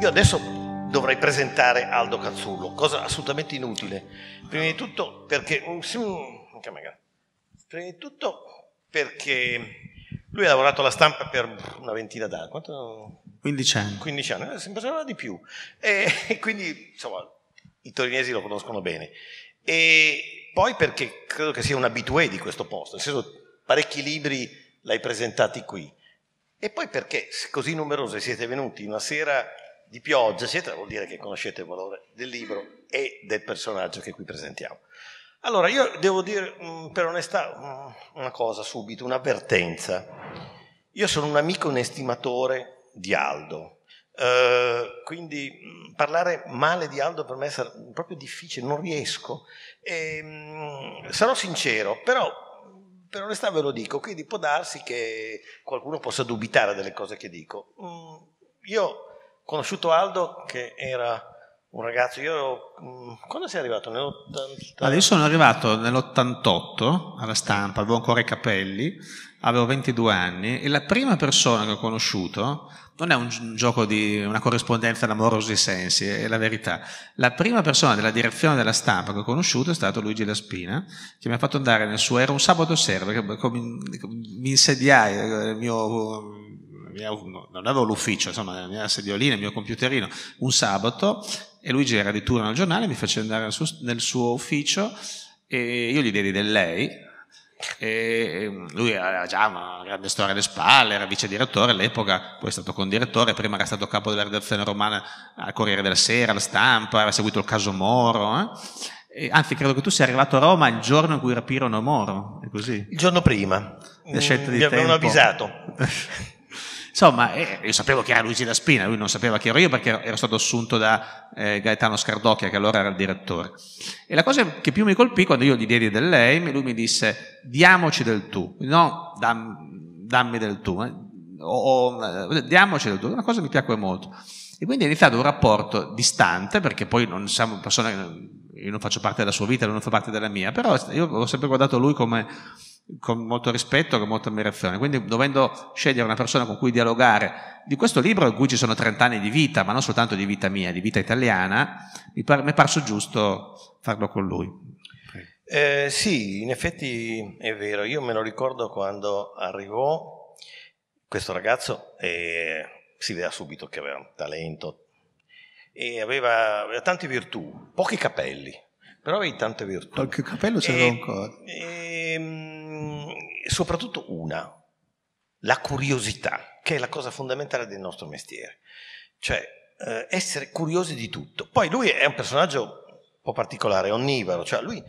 Io adesso dovrei presentare Aldo Cazzullo, cosa assolutamente inutile. Prima di tutto perché, oh, mm, prima di tutto perché lui ha lavorato alla stampa per una ventina d'anni. Quanto? 15 anni. 15 anni, eh, sembrava di più. E, quindi, insomma, i torinesi lo conoscono bene. E poi perché credo che sia un abitué di questo posto, nel senso parecchi libri l'hai presentati qui. E poi perché così numerose siete venuti una sera di pioggia, eccetera, vuol dire che conoscete il valore del libro e del personaggio che qui presentiamo. Allora, io devo dire mm, per onestà mm, una cosa subito, un'avvertenza. Io sono un amico, un estimatore di Aldo, eh, quindi mm, parlare male di Aldo per me è proprio difficile, non riesco. E, ehm, sarò sincero, però per onestà ve lo dico, quindi può darsi che qualcuno possa dubitare delle cose che dico. io conosciuto Aldo che era un ragazzo, io mm, quando sei arrivato? Nell'80... Allora, io sono arrivato nell'88 alla stampa, avevo ancora i capelli, avevo 22 anni e la prima persona che ho conosciuto non è un gioco di una corrispondenza d'amorosi sensi, è la verità. La prima persona della direzione della stampa che ho conosciuto è stato Luigi Laspina, che mi ha fatto andare nel suo, era un sabato sera, perché mi insediai eh, il mio mia, non avevo l'ufficio, insomma, la mia sediolina, il mio computerino, un sabato e Luigi era di turno al giornale, mi fece andare nel suo, nel suo ufficio e io gli diedi del lei, e lui aveva già una grande storia alle spalle, era vice direttore all'epoca, poi è stato condirettore, prima era stato capo della redazione romana al Corriere della Sera, alla stampa, aveva seguito il caso Moro. Eh? anzi, credo che tu sia arrivato a Roma il giorno in cui rapirono Moro, è così? Il giorno prima. La scelta mm, di Vi avevano avvisato. Insomma, eh, io sapevo che era Luigi da Spina, lui non sapeva che ero io perché ero stato assunto da eh, Gaetano Scardocchia, che allora era il direttore. E la cosa che più mi colpì quando io gli diedi del lei, lui mi disse diamoci del tu, no dam, dammi del tu, eh, o, o, eh, diamoci del tu, una cosa che mi piacque molto. E quindi è iniziato un rapporto distante, perché poi non siamo persone, io non faccio parte della sua vita, lui non fa parte della mia, però io ho sempre guardato lui come con molto rispetto e con molta ammirazione. Quindi dovendo scegliere una persona con cui dialogare di questo libro in cui ci sono 30 anni di vita, ma non soltanto di vita mia, di vita italiana, mi, par- mi è parso giusto farlo con lui. Eh, sì, in effetti è vero, io me lo ricordo quando arrivò questo ragazzo e si vedeva subito che aveva un talento e aveva, aveva tante virtù, pochi capelli, però avevi tante virtù. Qualche capello c'era ancora. E, ehm, soprattutto una, la curiosità, che è la cosa fondamentale del nostro mestiere, cioè eh, essere curiosi di tutto. Poi lui è un personaggio un po' particolare, onnivoro, cioè lui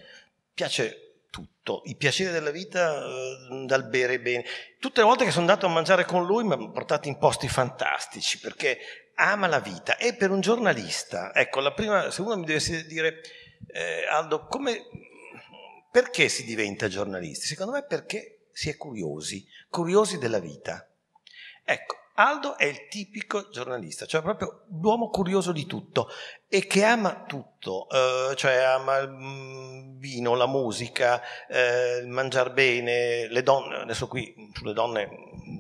piace tutto, i piaceri della vita eh, dal bere bene. Tutte le volte che sono andato a mangiare con lui mi hanno portato in posti fantastici perché ama la vita e per un giornalista, ecco, la prima, se uno mi dovesse dire eh, Aldo, come, perché si diventa giornalista? Secondo me perché si è curiosi, curiosi della vita. Ecco, Aldo è il tipico giornalista, cioè proprio l'uomo curioso di tutto e che ama tutto, eh, cioè ama il mm, vino, la musica, eh, il mangiar bene, le donne, adesso qui sulle donne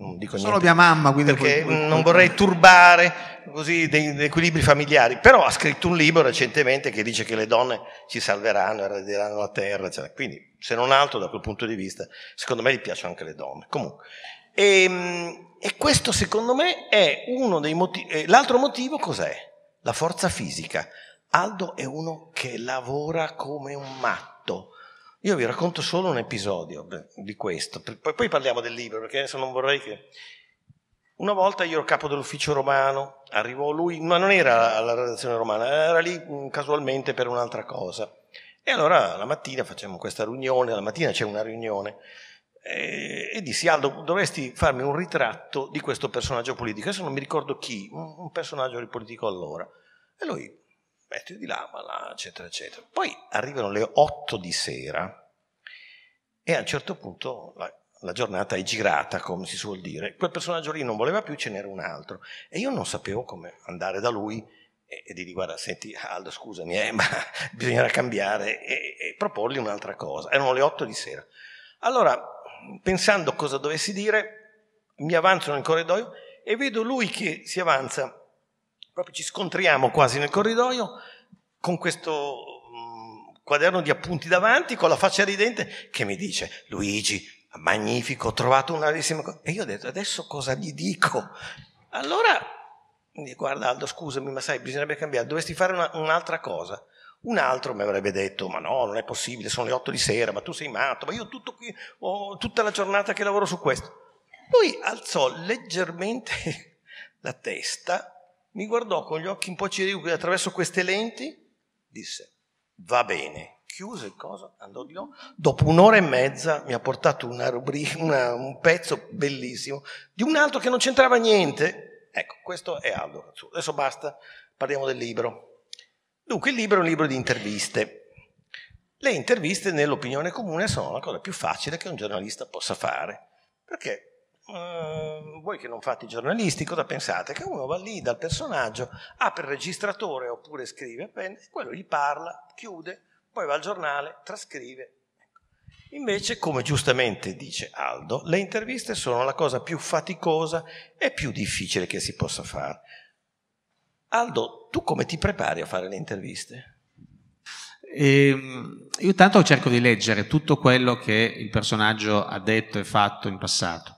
non dico Solo niente. Solo mia mamma, quindi... Perché poi, non vorrei turbare così dei, dei, equilibri familiari, però ha scritto un libro recentemente che dice che le donne ci salveranno, erediteranno la terra, eccetera. quindi se non altro da quel punto di vista, secondo me gli piacciono anche le donne. Comunque... E, ehm, e questo secondo me è uno dei motivi. Eh, l'altro motivo cos'è? La forza fisica. Aldo è uno che lavora come un matto. Io vi racconto solo un episodio di questo, poi, poi parliamo del libro perché adesso non vorrei che... Una volta io ero capo dell'ufficio romano, arrivò lui, ma non era alla redazione romana, era lì mm, casualmente per un'altra cosa. E allora la mattina facciamo questa riunione, la mattina c'è una riunione, eh, e, dissi Aldo dovresti farmi un ritratto di questo personaggio politico, adesso non mi ricordo chi, un, un personaggio politico allora. E lui, metti di là, ma là, eccetera, eccetera. Poi arrivano le 8 di sera e a un certo punto la, la giornata è girata, come si suol dire. Quel personaggio lì non voleva più, ce n'era un altro. E io non sapevo come andare da lui e, e dirgli guarda, senti Aldo, scusami, eh, ma bisognerà cambiare e, e proporgli un'altra cosa. Erano le 8 di sera. Allora pensando cosa dovessi dire, mi avanzo nel corridoio e vedo lui che si avanza, proprio ci scontriamo quasi nel corridoio, con questo mm, quaderno di appunti davanti, con la faccia ridente, che mi dice, Luigi, magnifico, ho trovato una bellissima cosa. E io ho detto, adesso cosa gli dico? Allora, mi guarda Aldo, scusami, ma sai, bisognerebbe cambiare, dovresti fare una, un'altra cosa. Un altro mi avrebbe detto, ma no, non è possibile, sono le 8 di sera, ma tu sei matto, ma io tutto qui, ho tutta la giornata che lavoro su questo. Lui alzò leggermente la testa, mi guardò con gli occhi un po' ciricuti attraverso queste lenti, disse, va bene, chiuse il coso, andò di là. Dopo un'ora e mezza mi ha portato una rubrica, una, un pezzo bellissimo di un altro che non c'entrava niente. Ecco, questo è Aldo Adesso basta, parliamo del libro. Dunque il libro è un libro di interviste. Le interviste nell'opinione comune sono la cosa più facile che un giornalista possa fare, perché eh, voi che non fate i giornalisti cosa pensate? Che uno va lì dal personaggio, apre il registratore oppure scrive, prende, quello gli parla, chiude, poi va al giornale, trascrive. Ecco. Invece, come giustamente dice Aldo, le interviste sono la cosa più faticosa e più difficile che si possa fare Aldo, tu come ti prepari a fare le interviste? Ehm, io intanto cerco di leggere tutto quello che il personaggio ha detto e fatto in passato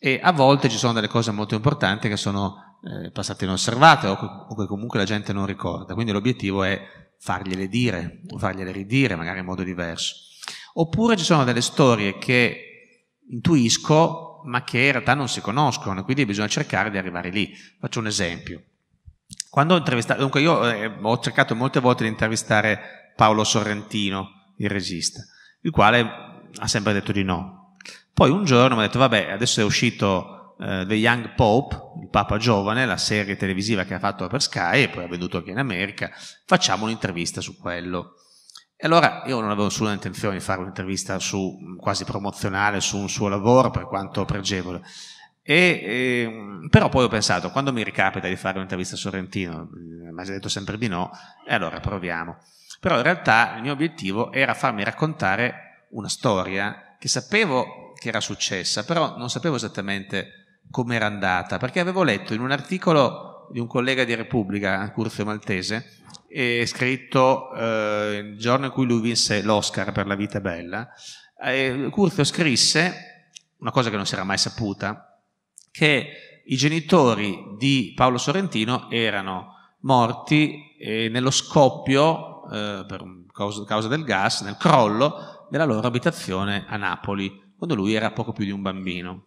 e a volte ci sono delle cose molto importanti che sono eh, passate inosservate o, o che comunque la gente non ricorda, quindi l'obiettivo è fargliele dire o fargliele ridire magari in modo diverso. Oppure ci sono delle storie che intuisco ma che in realtà non si conoscono, quindi bisogna cercare di arrivare lì. Faccio un esempio. Quando ho intervistato, dunque io eh, ho cercato molte volte di intervistare Paolo Sorrentino, il regista, il quale ha sempre detto di no. Poi un giorno mi ha detto, vabbè, adesso è uscito eh, The Young Pope, il Papa Giovane, la serie televisiva che ha fatto per Sky e poi ha venduto anche in America, facciamo un'intervista su quello. E allora io non avevo nessuna intenzione di fare un'intervista su, quasi promozionale su un suo lavoro, per quanto pregevole. E, eh, però poi ho pensato, quando mi ricapita di fare un'intervista a Sorrentino, eh, mi ha detto sempre di no, e allora proviamo. Però in realtà il mio obiettivo era farmi raccontare una storia che sapevo che era successa, però non sapevo esattamente come era andata, perché avevo letto in un articolo di un collega di Repubblica, Curzio Maltese, scritto eh, il giorno in cui lui vinse l'Oscar per La vita bella, eh, Curzio scrisse una cosa che non si era mai saputa, che i genitori di Paolo Sorrentino erano morti nello scoppio, eh, per causa del gas, nel crollo della loro abitazione a Napoli, quando lui era poco più di un bambino.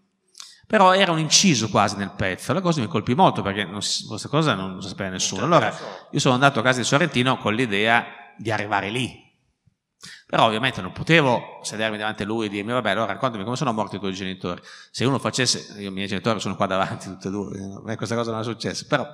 Però era un inciso quasi nel pezzo, la cosa mi colpì molto perché non, questa cosa non lo sapeva nessuno. Certo. Allora io sono andato a casa di Sorrentino con l'idea di arrivare lì, però ovviamente non potevo sedermi davanti a lui e dirmi, vabbè, allora raccontami come sono morti i tuoi genitori. Se uno facesse, io i miei genitori sono qua davanti, tutti e due, eh, questa cosa non è successa, però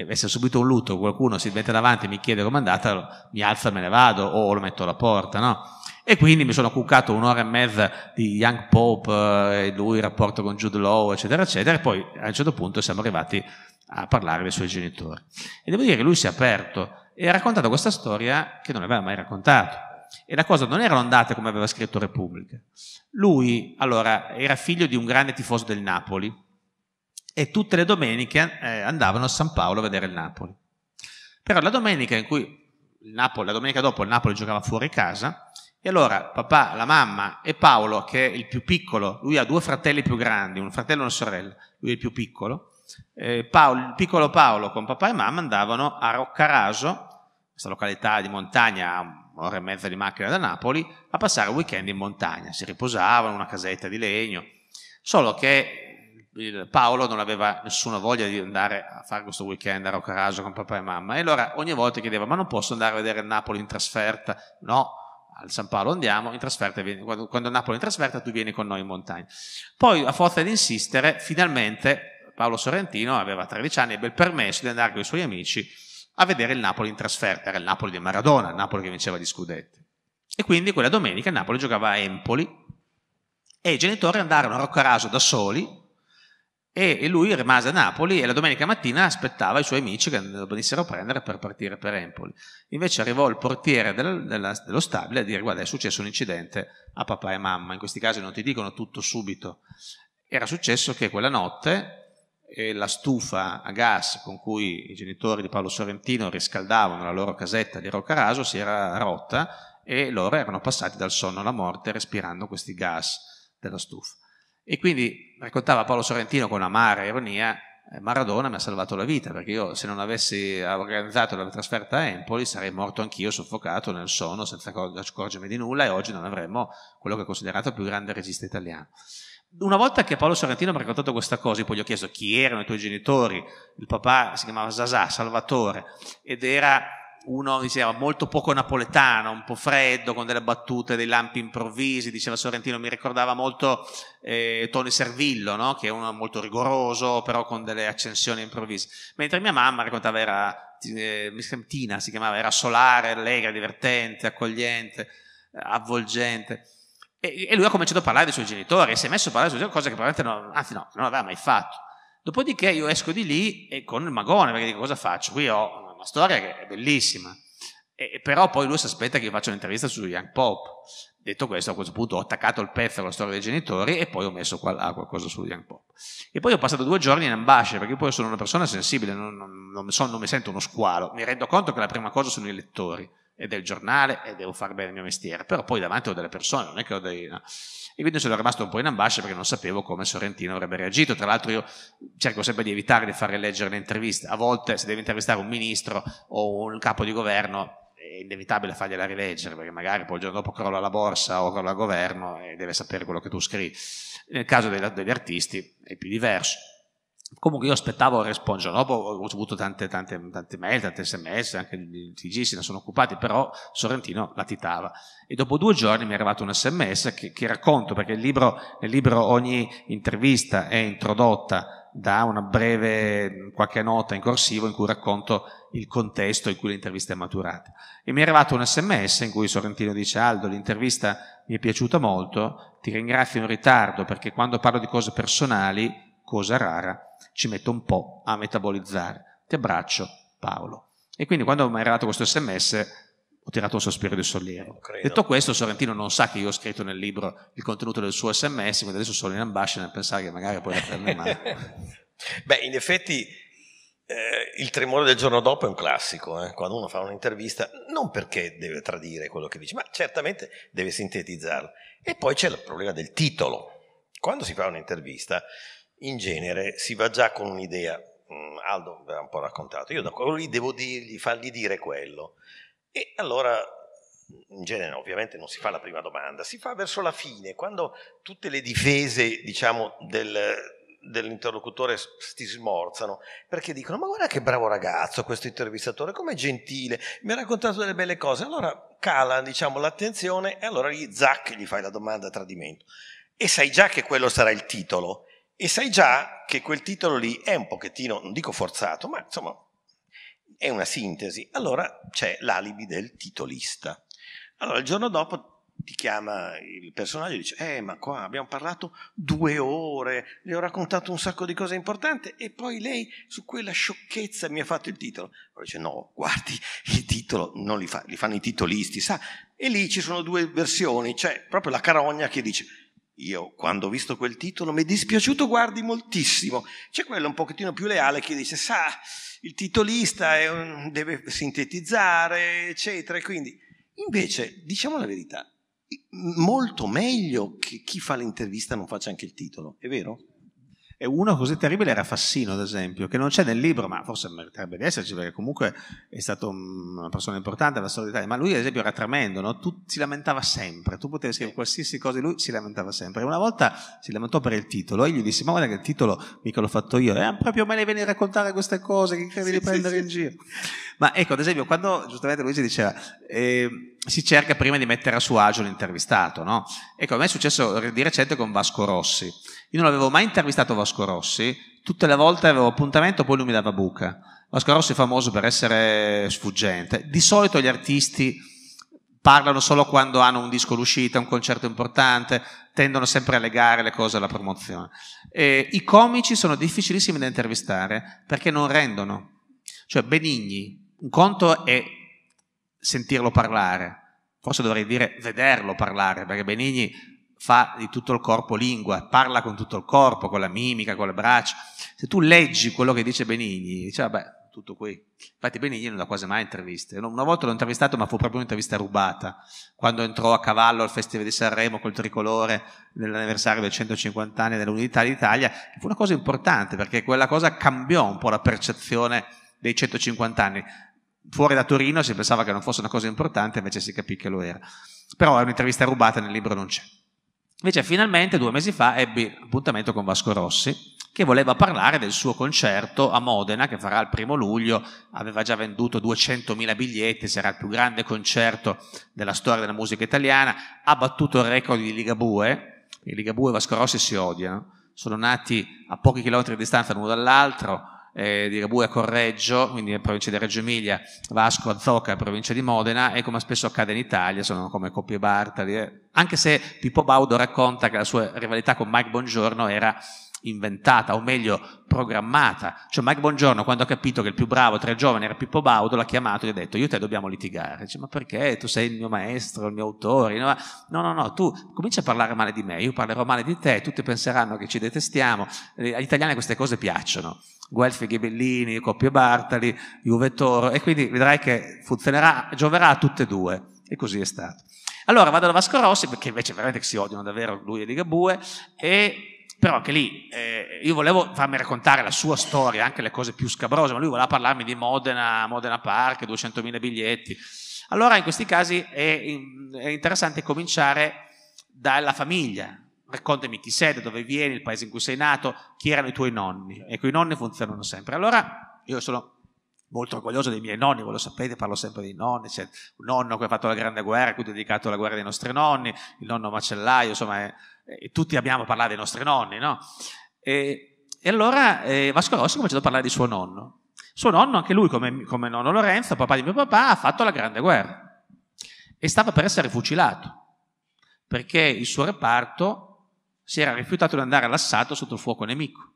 avesse eh, subito un lutto, qualcuno si mette davanti e mi chiede com'è andata, mi alzo e me ne vado, o lo metto alla porta, no? E quindi mi sono cuccato un'ora e mezza di Young Pope eh, e lui, il rapporto con Jude Law, eccetera, eccetera, e poi a un certo punto siamo arrivati a parlare dei suoi genitori. E devo dire che lui si è aperto e ha raccontato questa storia che non aveva mai raccontato e la cosa non era andata come aveva scritto Repubblica. Lui, allora, era figlio di un grande tifoso del Napoli e tutte le domeniche eh, andavano a San Paolo a vedere il Napoli. Però la domenica in cui il Napoli, la domenica dopo il Napoli giocava fuori casa e allora papà, la mamma e Paolo, che è il più piccolo, lui ha due fratelli più grandi, un fratello e una sorella, lui è il più piccolo, eh, Paolo, il piccolo Paolo con papà e mamma andavano a Roccaraso, questa località di montagna un'ora e mezza di macchina da Napoli, a passare il weekend in montagna. Si riposava in una casetta di legno, solo che Paolo non aveva nessuna voglia di andare a fare questo weekend a Roccaraso con papà e mamma. E allora ogni volta chiedeva, ma non posso andare a vedere Napoli in trasferta? No, al San Paolo andiamo in trasferta, quando, quando Napoli è in trasferta tu vieni con noi in montagna. Poi a forza di insistere, finalmente Paolo Sorrentino aveva 13 anni, ebbe il permesso di andare con i suoi amici a vedere il Napoli in trasferta, era il Napoli di Maradona, il Napoli che vinceva gli scudetti. E quindi quella domenica il Napoli giocava a Empoli e i genitori andarono a Roccaraso da soli e lui rimase a Napoli e la domenica mattina aspettava i suoi amici che lo venissero a prendere per partire per Empoli. Invece arrivò il portiere del, della, dello stabile a dire guarda è successo un incidente a papà e mamma, in questi casi non ti dicono tutto subito. Era successo che quella notte e la stufa a gas con cui i genitori di Paolo Sorrentino riscaldavano la loro casetta di Roccaraso si era rotta e loro erano passati dal sonno alla morte respirando questi gas della stufa. E quindi raccontava Paolo Sorrentino con amara ironia eh, Maradona mi ha salvato la vita perché io se non avessi organizzato la trasferta a Empoli sarei morto anch'io soffocato nel sonno senza accorgermi di nulla e oggi non avremmo quello che è considerato il più grande regista italiano. Una volta che Paolo Sorrentino mi ha raccontato questa cosa, poi gli ho chiesto chi erano i tuoi genitori, il papà si chiamava Zasà, Salvatore, ed era uno diceva molto poco napoletano, un po' freddo, con delle battute, dei lampi improvvisi, diceva Sorrentino, mi ricordava molto eh, Tony Servillo, no? che è uno molto rigoroso, però con delle accensioni improvvise. Mentre mia mamma raccontava, era eh, Tina, si chiamava, era solare, allegra, divertente, accogliente, avvolgente. E, e lui ha cominciato a parlare dei suoi genitori e si è messo a parlare dei suoi cose che probabilmente non, anzi no, non aveva mai fatto. Dopodiché io esco di lì e con il magone, perché dico cosa faccio? Qui ho una storia che è bellissima, e, però poi lui si aspetta che io faccia un'intervista su Young Pop. Detto questo, a questo punto ho attaccato il pezzo alla storia dei genitori e poi ho messo qua, là, qualcosa su Young Pop. E poi ho passato due giorni in ambascia, perché poi sono una persona sensibile, non, non, non, mi, non mi sento uno squalo. Mi rendo conto che la prima cosa sono i lettori e del giornale e devo fare bene il mio mestiere, però poi davanti ho delle persone, non è che ho dei... No. E quindi sono rimasto un po' in ambascia perché non sapevo come Sorrentino avrebbe reagito. Tra l'altro io cerco sempre di evitare di fare leggere le interviste. A volte se devi intervistare un ministro o un capo di governo è inevitabile fargliela rileggere perché magari poi il giorno dopo crolla la borsa o crolla il governo e deve sapere quello che tu scrivi. Nel caso degli artisti è più diverso Comunque io aspettavo il responso, dopo ho ricevuto tante, tante, tante, mail, tante sms, anche i TG se ne sono occupati, però Sorrentino latitava. E dopo due giorni mi è arrivato un sms che, che racconto, perché libro, nel libro ogni intervista è introdotta da una breve, qualche nota in corsivo in cui racconto il contesto in cui l'intervista è maturata. E mi è arrivato un sms in cui Sorrentino dice Aldo, l'intervista mi è piaciuta molto, ti ringrazio in ritardo perché quando parlo di cose personali cosa rara, ci metto un po' a metabolizzare. Ti abbraccio, Paolo. E quindi quando mi è arrivato questo sms ho tirato un sospiro di sollievo. Detto questo, Sorrentino non sa che io ho scritto nel libro il contenuto del suo sms, quindi adesso sono in ambascia nel pensare che magari poi la prende male. Beh, in effetti eh, il tremore del giorno dopo è un classico, eh? quando uno fa un'intervista, non perché deve tradire quello che dice, ma certamente deve sintetizzarlo. E poi c'è il problema del titolo. Quando si fa un'intervista, in genere si va già con un'idea, mm, Aldo ve l'ha un po' raccontato, io da quello lì devo dirgli, fargli dire quello. E allora, mm, in genere ovviamente non si fa la prima domanda, si fa verso la fine, quando tutte le difese, diciamo, del, dell'interlocutore si smorzano perché dicono ma guarda che bravo ragazzo questo intervistatore com'è gentile mi ha raccontato delle belle cose allora cala diciamo l'attenzione e allora gli zac gli fai la domanda a tradimento e sai già che quello sarà il titolo e sai già che quel titolo lì è un pochettino, non dico forzato, ma insomma è una sintesi. Allora c'è l'alibi del titolista. Allora il giorno dopo ti chiama il personaggio e dice, eh ma qua abbiamo parlato due ore, le ho raccontato un sacco di cose importanti e poi lei su quella sciocchezza mi ha fatto il titolo. Allora dice, no, guardi, il titolo non li fa, li fanno i titolisti, sa? E lì ci sono due versioni, c'è cioè proprio la carogna che dice, io quando ho visto quel titolo mi è dispiaciuto, guardi, moltissimo. C'è quello un pochettino più leale che dice, sa, il titolista un, deve sintetizzare, eccetera. quindi, invece, diciamo la verità, molto meglio che chi fa l'intervista non faccia anche il titolo, è vero? E uno così terribile era Fassino, ad esempio, che non c'è nel libro, ma forse meriterebbe di esserci, perché comunque è stato una persona importante della storia d'Italia. Ma lui, ad esempio, era tremendo, no? tu, si lamentava sempre, tu potevi scrivere qualsiasi cosa di lui si lamentava sempre. E una volta si lamentò per il titolo, e gli disse: Ma guarda che il titolo mica l'ho fatto io, è eh, proprio me ne vieni a raccontare queste cose, che credi sì, di prendere sì, in sì. giro? Ma ecco, ad esempio, quando giustamente lui si diceva. Eh, si cerca prima di mettere a suo agio l'intervistato, no? Ecco, a me è successo di recente con Vasco Rossi. Io non avevo mai intervistato Vasco Rossi, tutte le volte avevo appuntamento, poi lui mi dava buca. Vasco Rossi è famoso per essere sfuggente. Di solito gli artisti parlano solo quando hanno un disco all'uscita, un concerto importante, tendono sempre a legare le cose alla promozione. E I comici sono difficilissimi da intervistare perché non rendono. Cioè Benigni, un conto è sentirlo parlare, forse dovrei dire vederlo parlare, perché Benigni fa di tutto il corpo lingua, parla con tutto il corpo, con la mimica, con le braccia. Se tu leggi quello che dice Benigni, dice vabbè, tutto qui. Infatti Benigni non dà quasi mai interviste. Una volta l'ho intervistato, ma fu proprio un'intervista rubata, quando entrò a cavallo al Festival di Sanremo col tricolore nell'anniversario dei 150 anni dell'Unità d'Italia. Fu una cosa importante, perché quella cosa cambiò un po' la percezione dei 150 anni fuori da Torino si pensava che non fosse una cosa importante, invece si capì che lo era. Però è un'intervista rubata, nel libro non c'è. Invece finalmente due mesi fa ebbi appuntamento con Vasco Rossi che voleva parlare del suo concerto a Modena che farà il primo luglio, aveva già venduto 200.000 biglietti, sarà il più grande concerto della storia della musica italiana, ha battuto il record di Ligabue, Ligabue e Vasco Rossi si odiano, sono nati a pochi chilometri di distanza l'uno dall'altro, eh, di Rabua Correggio, quindi provincia di Reggio Emilia, Vasco Azzocca, provincia di Modena, e come spesso accade in Italia, sono come coppie Bartali, eh. anche se Pippo Baudo racconta che la sua rivalità con Mike Bongiorno era inventata, o meglio programmata. Cioè Mike Bongiorno, quando ha capito che il più bravo tra i giovani era Pippo Baudo, l'ha chiamato e gli ha detto io e te dobbiamo litigare. Dice, ma perché? Tu sei il mio maestro, il mio autore. No, no, no, tu cominci a parlare male di me, io parlerò male di te, tutti penseranno che ci detestiamo. Eh, agli italiani queste cose piacciono. Guelfi, e Ghibellini, Coppie Bartali, Juve Toro, e quindi vedrai che funzionerà, gioverà a tutte e due, e così è stato. Allora vado da Vasco Rossi, perché invece veramente si odiano davvero lui e Ligabue, e però anche lì eh, io volevo farmi raccontare la sua storia, anche le cose più scabrose, ma lui voleva parlarmi di Modena, Modena Park, 200.000 biglietti. Allora in questi casi è, è interessante cominciare dalla famiglia, raccontami chi sei, da dove vieni, il paese in cui sei nato, chi erano i tuoi nonni. Ecco, i nonni funzionano sempre. Allora, io sono molto orgoglioso dei miei nonni, voi lo sapete, parlo sempre dei nonni, c'è un nonno che ha fatto la Grande Guerra, cui è dedicato la guerra dei nostri nonni, il nonno macellaio, insomma, è, è, tutti abbiamo parlato dei nostri nonni, no? E, e allora eh, Vasco Rossi ha cominciato a parlare di suo nonno. Suo nonno, anche lui, come, come nonno Lorenzo, papà di mio papà, ha fatto la Grande Guerra e stava per essere fucilato, perché il suo reparto si era rifiutato di andare all'assalto sotto il fuoco nemico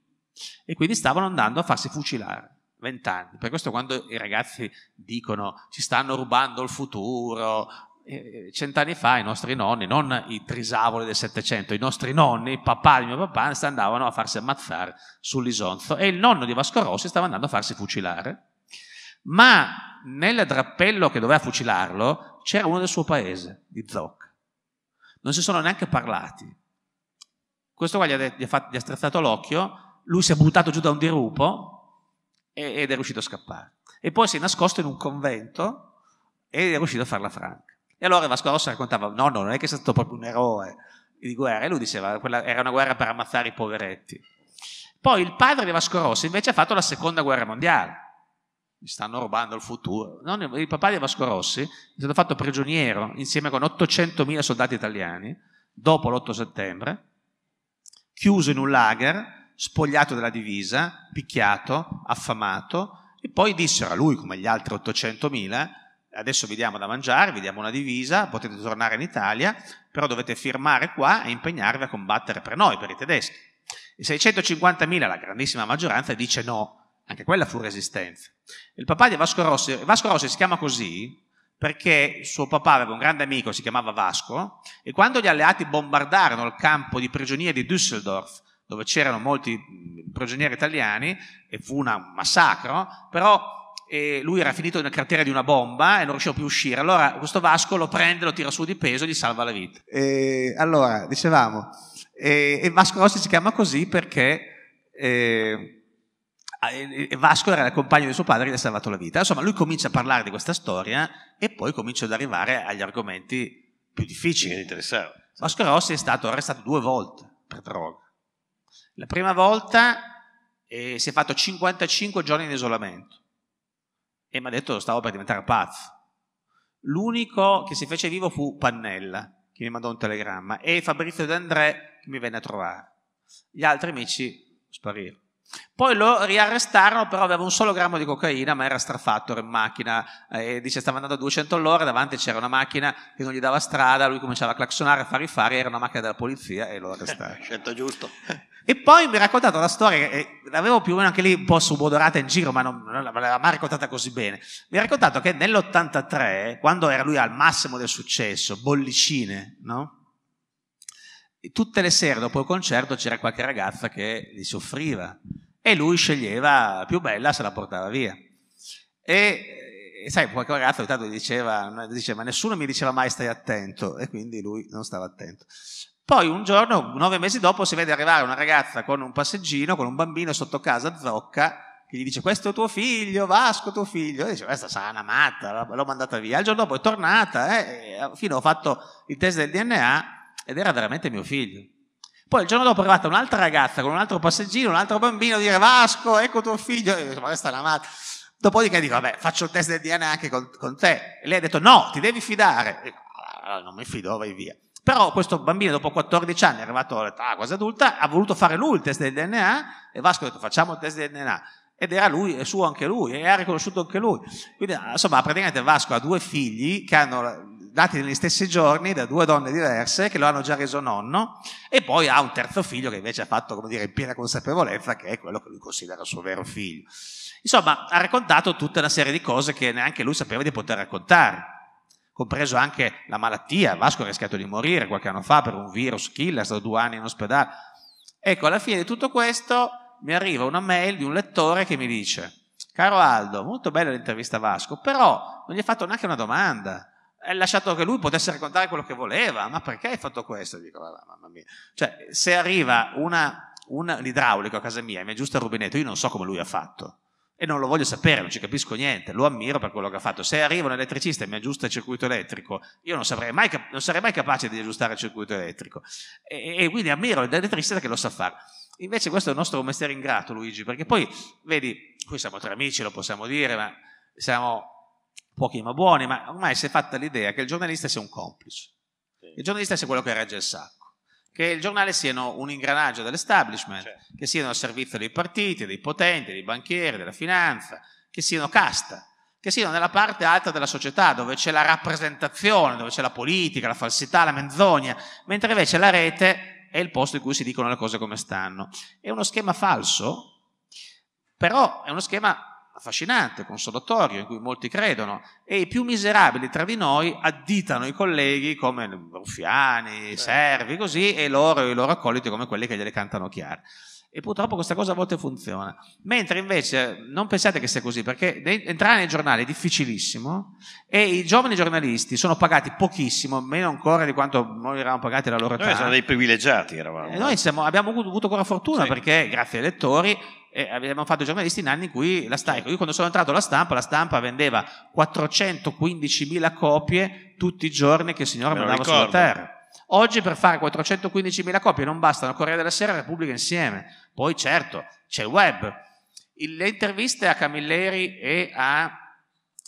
e quindi stavano andando a farsi fucilare. Vent'anni. Per questo quando i ragazzi dicono ci stanno rubando il futuro, eh, eh, cent'anni fa i nostri nonni, non i trisavoli del Settecento, i nostri nonni, il papà di mio papà, andavano a farsi ammazzare sull'Isonzo e il nonno di Vasco Rossi stava andando a farsi fucilare. Ma nel drappello che doveva fucilarlo c'era uno del suo paese, di Zocca. Non si sono neanche parlati, questo qua gli ha, de- gli ha, fatto, gli ha strazzato l'occhio, lui si è buttato giù da un dirupo e- ed è riuscito a scappare. E poi si è nascosto in un convento ed è riuscito a farla franca. E allora Vasco Rossa raccontava, no, no, non è che sia stato proprio un eroe di guerra, e lui diceva, quella era una guerra per ammazzare i poveretti. Poi il padre di Vasco Rossi invece ha fatto la seconda guerra mondiale. Gli stanno rubando il futuro. Non, il papà di Vasco Rossi è stato fatto prigioniero insieme con 800.000 soldati italiani dopo l'8 settembre chiuso in un lager, spogliato della divisa, picchiato, affamato, e poi dissero a lui, come agli altri 800.000, adesso vi diamo da mangiare, vi diamo una divisa, potete tornare in Italia, però dovete firmare qua e impegnarvi a combattere per noi, per i tedeschi. I 650.000, la grandissima maggioranza, dice no, anche quella fu resistenza. Il papà di Vasco Rossi, Vasco Rossi si chiama così perché suo papà aveva un grande amico, si chiamava Vasco, e quando gli alleati bombardarono il campo di prigionia di Düsseldorf, dove c'erano molti prigionieri italiani, e fu un massacro, però eh, lui era finito nel cratere di una bomba e non riusciva più a uscire. Allora questo Vasco lo prende, lo tira su di peso e gli salva la vita. Eh, allora, dicevamo, e Vasco Rossi si chiama così perché... Eh, Ah, Vasco era il compagno di suo padre che gli ha salvato la vita. Insomma, lui comincia a parlare di questa storia e poi comincia ad arrivare agli argomenti più difficili. Che Vasco Rossi è stato arrestato due volte per droga. La prima volta eh, si è fatto 55 giorni in isolamento e mi ha detto stavo per diventare pazzo. L'unico che si fece vivo fu Pannella, che mi mandò un telegramma, e Fabrizio D'André, che mi venne a trovare. Gli altri amici sparirono. Poi lo riarrestarono, però aveva un solo grammo di cocaina, ma era strafatto, era in macchina, e eh, dice stava andando a 200 all'ora, davanti c'era una macchina che non gli dava strada, lui cominciava a clacsonare, a fare i fari, era una macchina della polizia e lo arrestarono. Scelto giusto. E poi mi ha raccontato la storia, eh, l'avevo più o meno anche lì un po' subodorata in giro, ma non, non l'aveva mai raccontata così bene. Mi ha raccontato che nell'83, quando era lui al massimo del successo, bollicine, no? tutte le sere dopo il concerto c'era qualche ragazza che gli soffriva e lui sceglieva la più bella, se la portava via. E, e sai, qualche ragazzo ogni tanto diceva, diceva, nessuno mi diceva mai stai attento, e quindi lui non stava attento. Poi un giorno, nove mesi dopo, si vede arrivare una ragazza con un passeggino, con un bambino sotto casa, zocca, che gli dice questo è tuo figlio, Vasco tuo figlio, e dice questa sarà una matta, l'ho mandata via. Al giorno dopo è tornata, eh, eh, fino ho fatto il test del DNA ed era veramente mio figlio. Poi il giorno dopo è arrivata un'altra ragazza con un altro passeggino, un altro bambino, a dire Vasco, ecco tuo figlio. Io, ma questa è una madre. Dopodiché dico, vabbè, faccio il test del DNA anche con, con te. E lei ha detto, no, ti devi fidare. E io, ah, non mi fido, vai via. Però questo bambino dopo 14 anni è arrivato all'età ah, quasi adulta, ha voluto fare lui il test del DNA e Vasco ha detto facciamo il test del DNA. Ed era lui, è suo anche lui, e ha riconosciuto anche lui. Quindi insomma praticamente Vasco ha due figli che hanno nati negli stessi giorni da due donne diverse che lo hanno già reso nonno e poi ha un terzo figlio che invece ha fatto, come dire, in piena consapevolezza che è quello che lui considera il suo vero figlio. Insomma, ha raccontato tutta una serie di cose che neanche lui sapeva di poter raccontare, compreso anche la malattia. Vasco ha rischiato di morire qualche anno fa per un virus killer, è stato due anni in ospedale. Ecco, alla fine di tutto questo mi arriva una mail di un lettore che mi dice Caro Aldo, molto bella l'intervista a Vasco, però non gli ha fatto neanche una domanda è lasciato che lui potesse raccontare quello che voleva, ma perché hai fatto questo? Dico, mamma mia. Cioè, se arriva una, un, idraulico a casa mia e mi aggiusta il rubinetto, io non so come lui ha fatto e non lo voglio sapere, non ci capisco niente, lo ammiro per quello che ha fatto. Se arriva un elettricista e mi aggiusta il circuito elettrico, io non, saprei mai, non sarei mai capace di aggiustare il circuito elettrico e, e quindi ammiro l'elettricista che lo sa fare. Invece questo è il nostro mestiere ingrato, Luigi, perché poi, vedi, qui siamo tre amici, lo possiamo dire, ma siamo pochi ma buoni, ma ormai si è fatta l'idea che il giornalista sia un complice. Sì. Il giornalista sia quello che regge il sacco, che il giornale siano un ingranaggio dell'establishment, certo. che siano a servizio dei partiti, dei potenti, dei banchieri, della finanza, che siano casta, che siano nella parte alta della società dove c'è la rappresentazione, dove c'è la politica, la falsità, la menzogna, mentre invece la rete è il posto in cui si dicono le cose come stanno. È uno schema falso, però è uno schema affascinante, consolatorio, in cui molti credono, e i più miserabili tra di noi additano i colleghi come ruffiani, certo. servi, così, e loro e i loro accoliti come quelli che gliele cantano chiare. E purtroppo questa cosa a volte funziona. Mentre invece non pensate che sia così, perché entrare nei giornali è difficilissimo e i giovani giornalisti sono pagati pochissimo, meno ancora di quanto noi eravamo pagati la loro età. Noi siamo dei privilegiati, eravamo. E eh, noi siamo, abbiamo avuto, avuto ancora fortuna sì. perché, grazie ai lettori, eh, abbiamo fatto giornalisti in anni in cui la stampa, certo. io quando sono entrato alla stampa, la stampa vendeva 415.000 copie tutti i giorni che il signore mandava sulla terra. Oggi per fare 415.000 copie non bastano Corriere della Sera e Repubblica insieme. Poi certo, c'è il web. Il, le interviste a Camilleri e a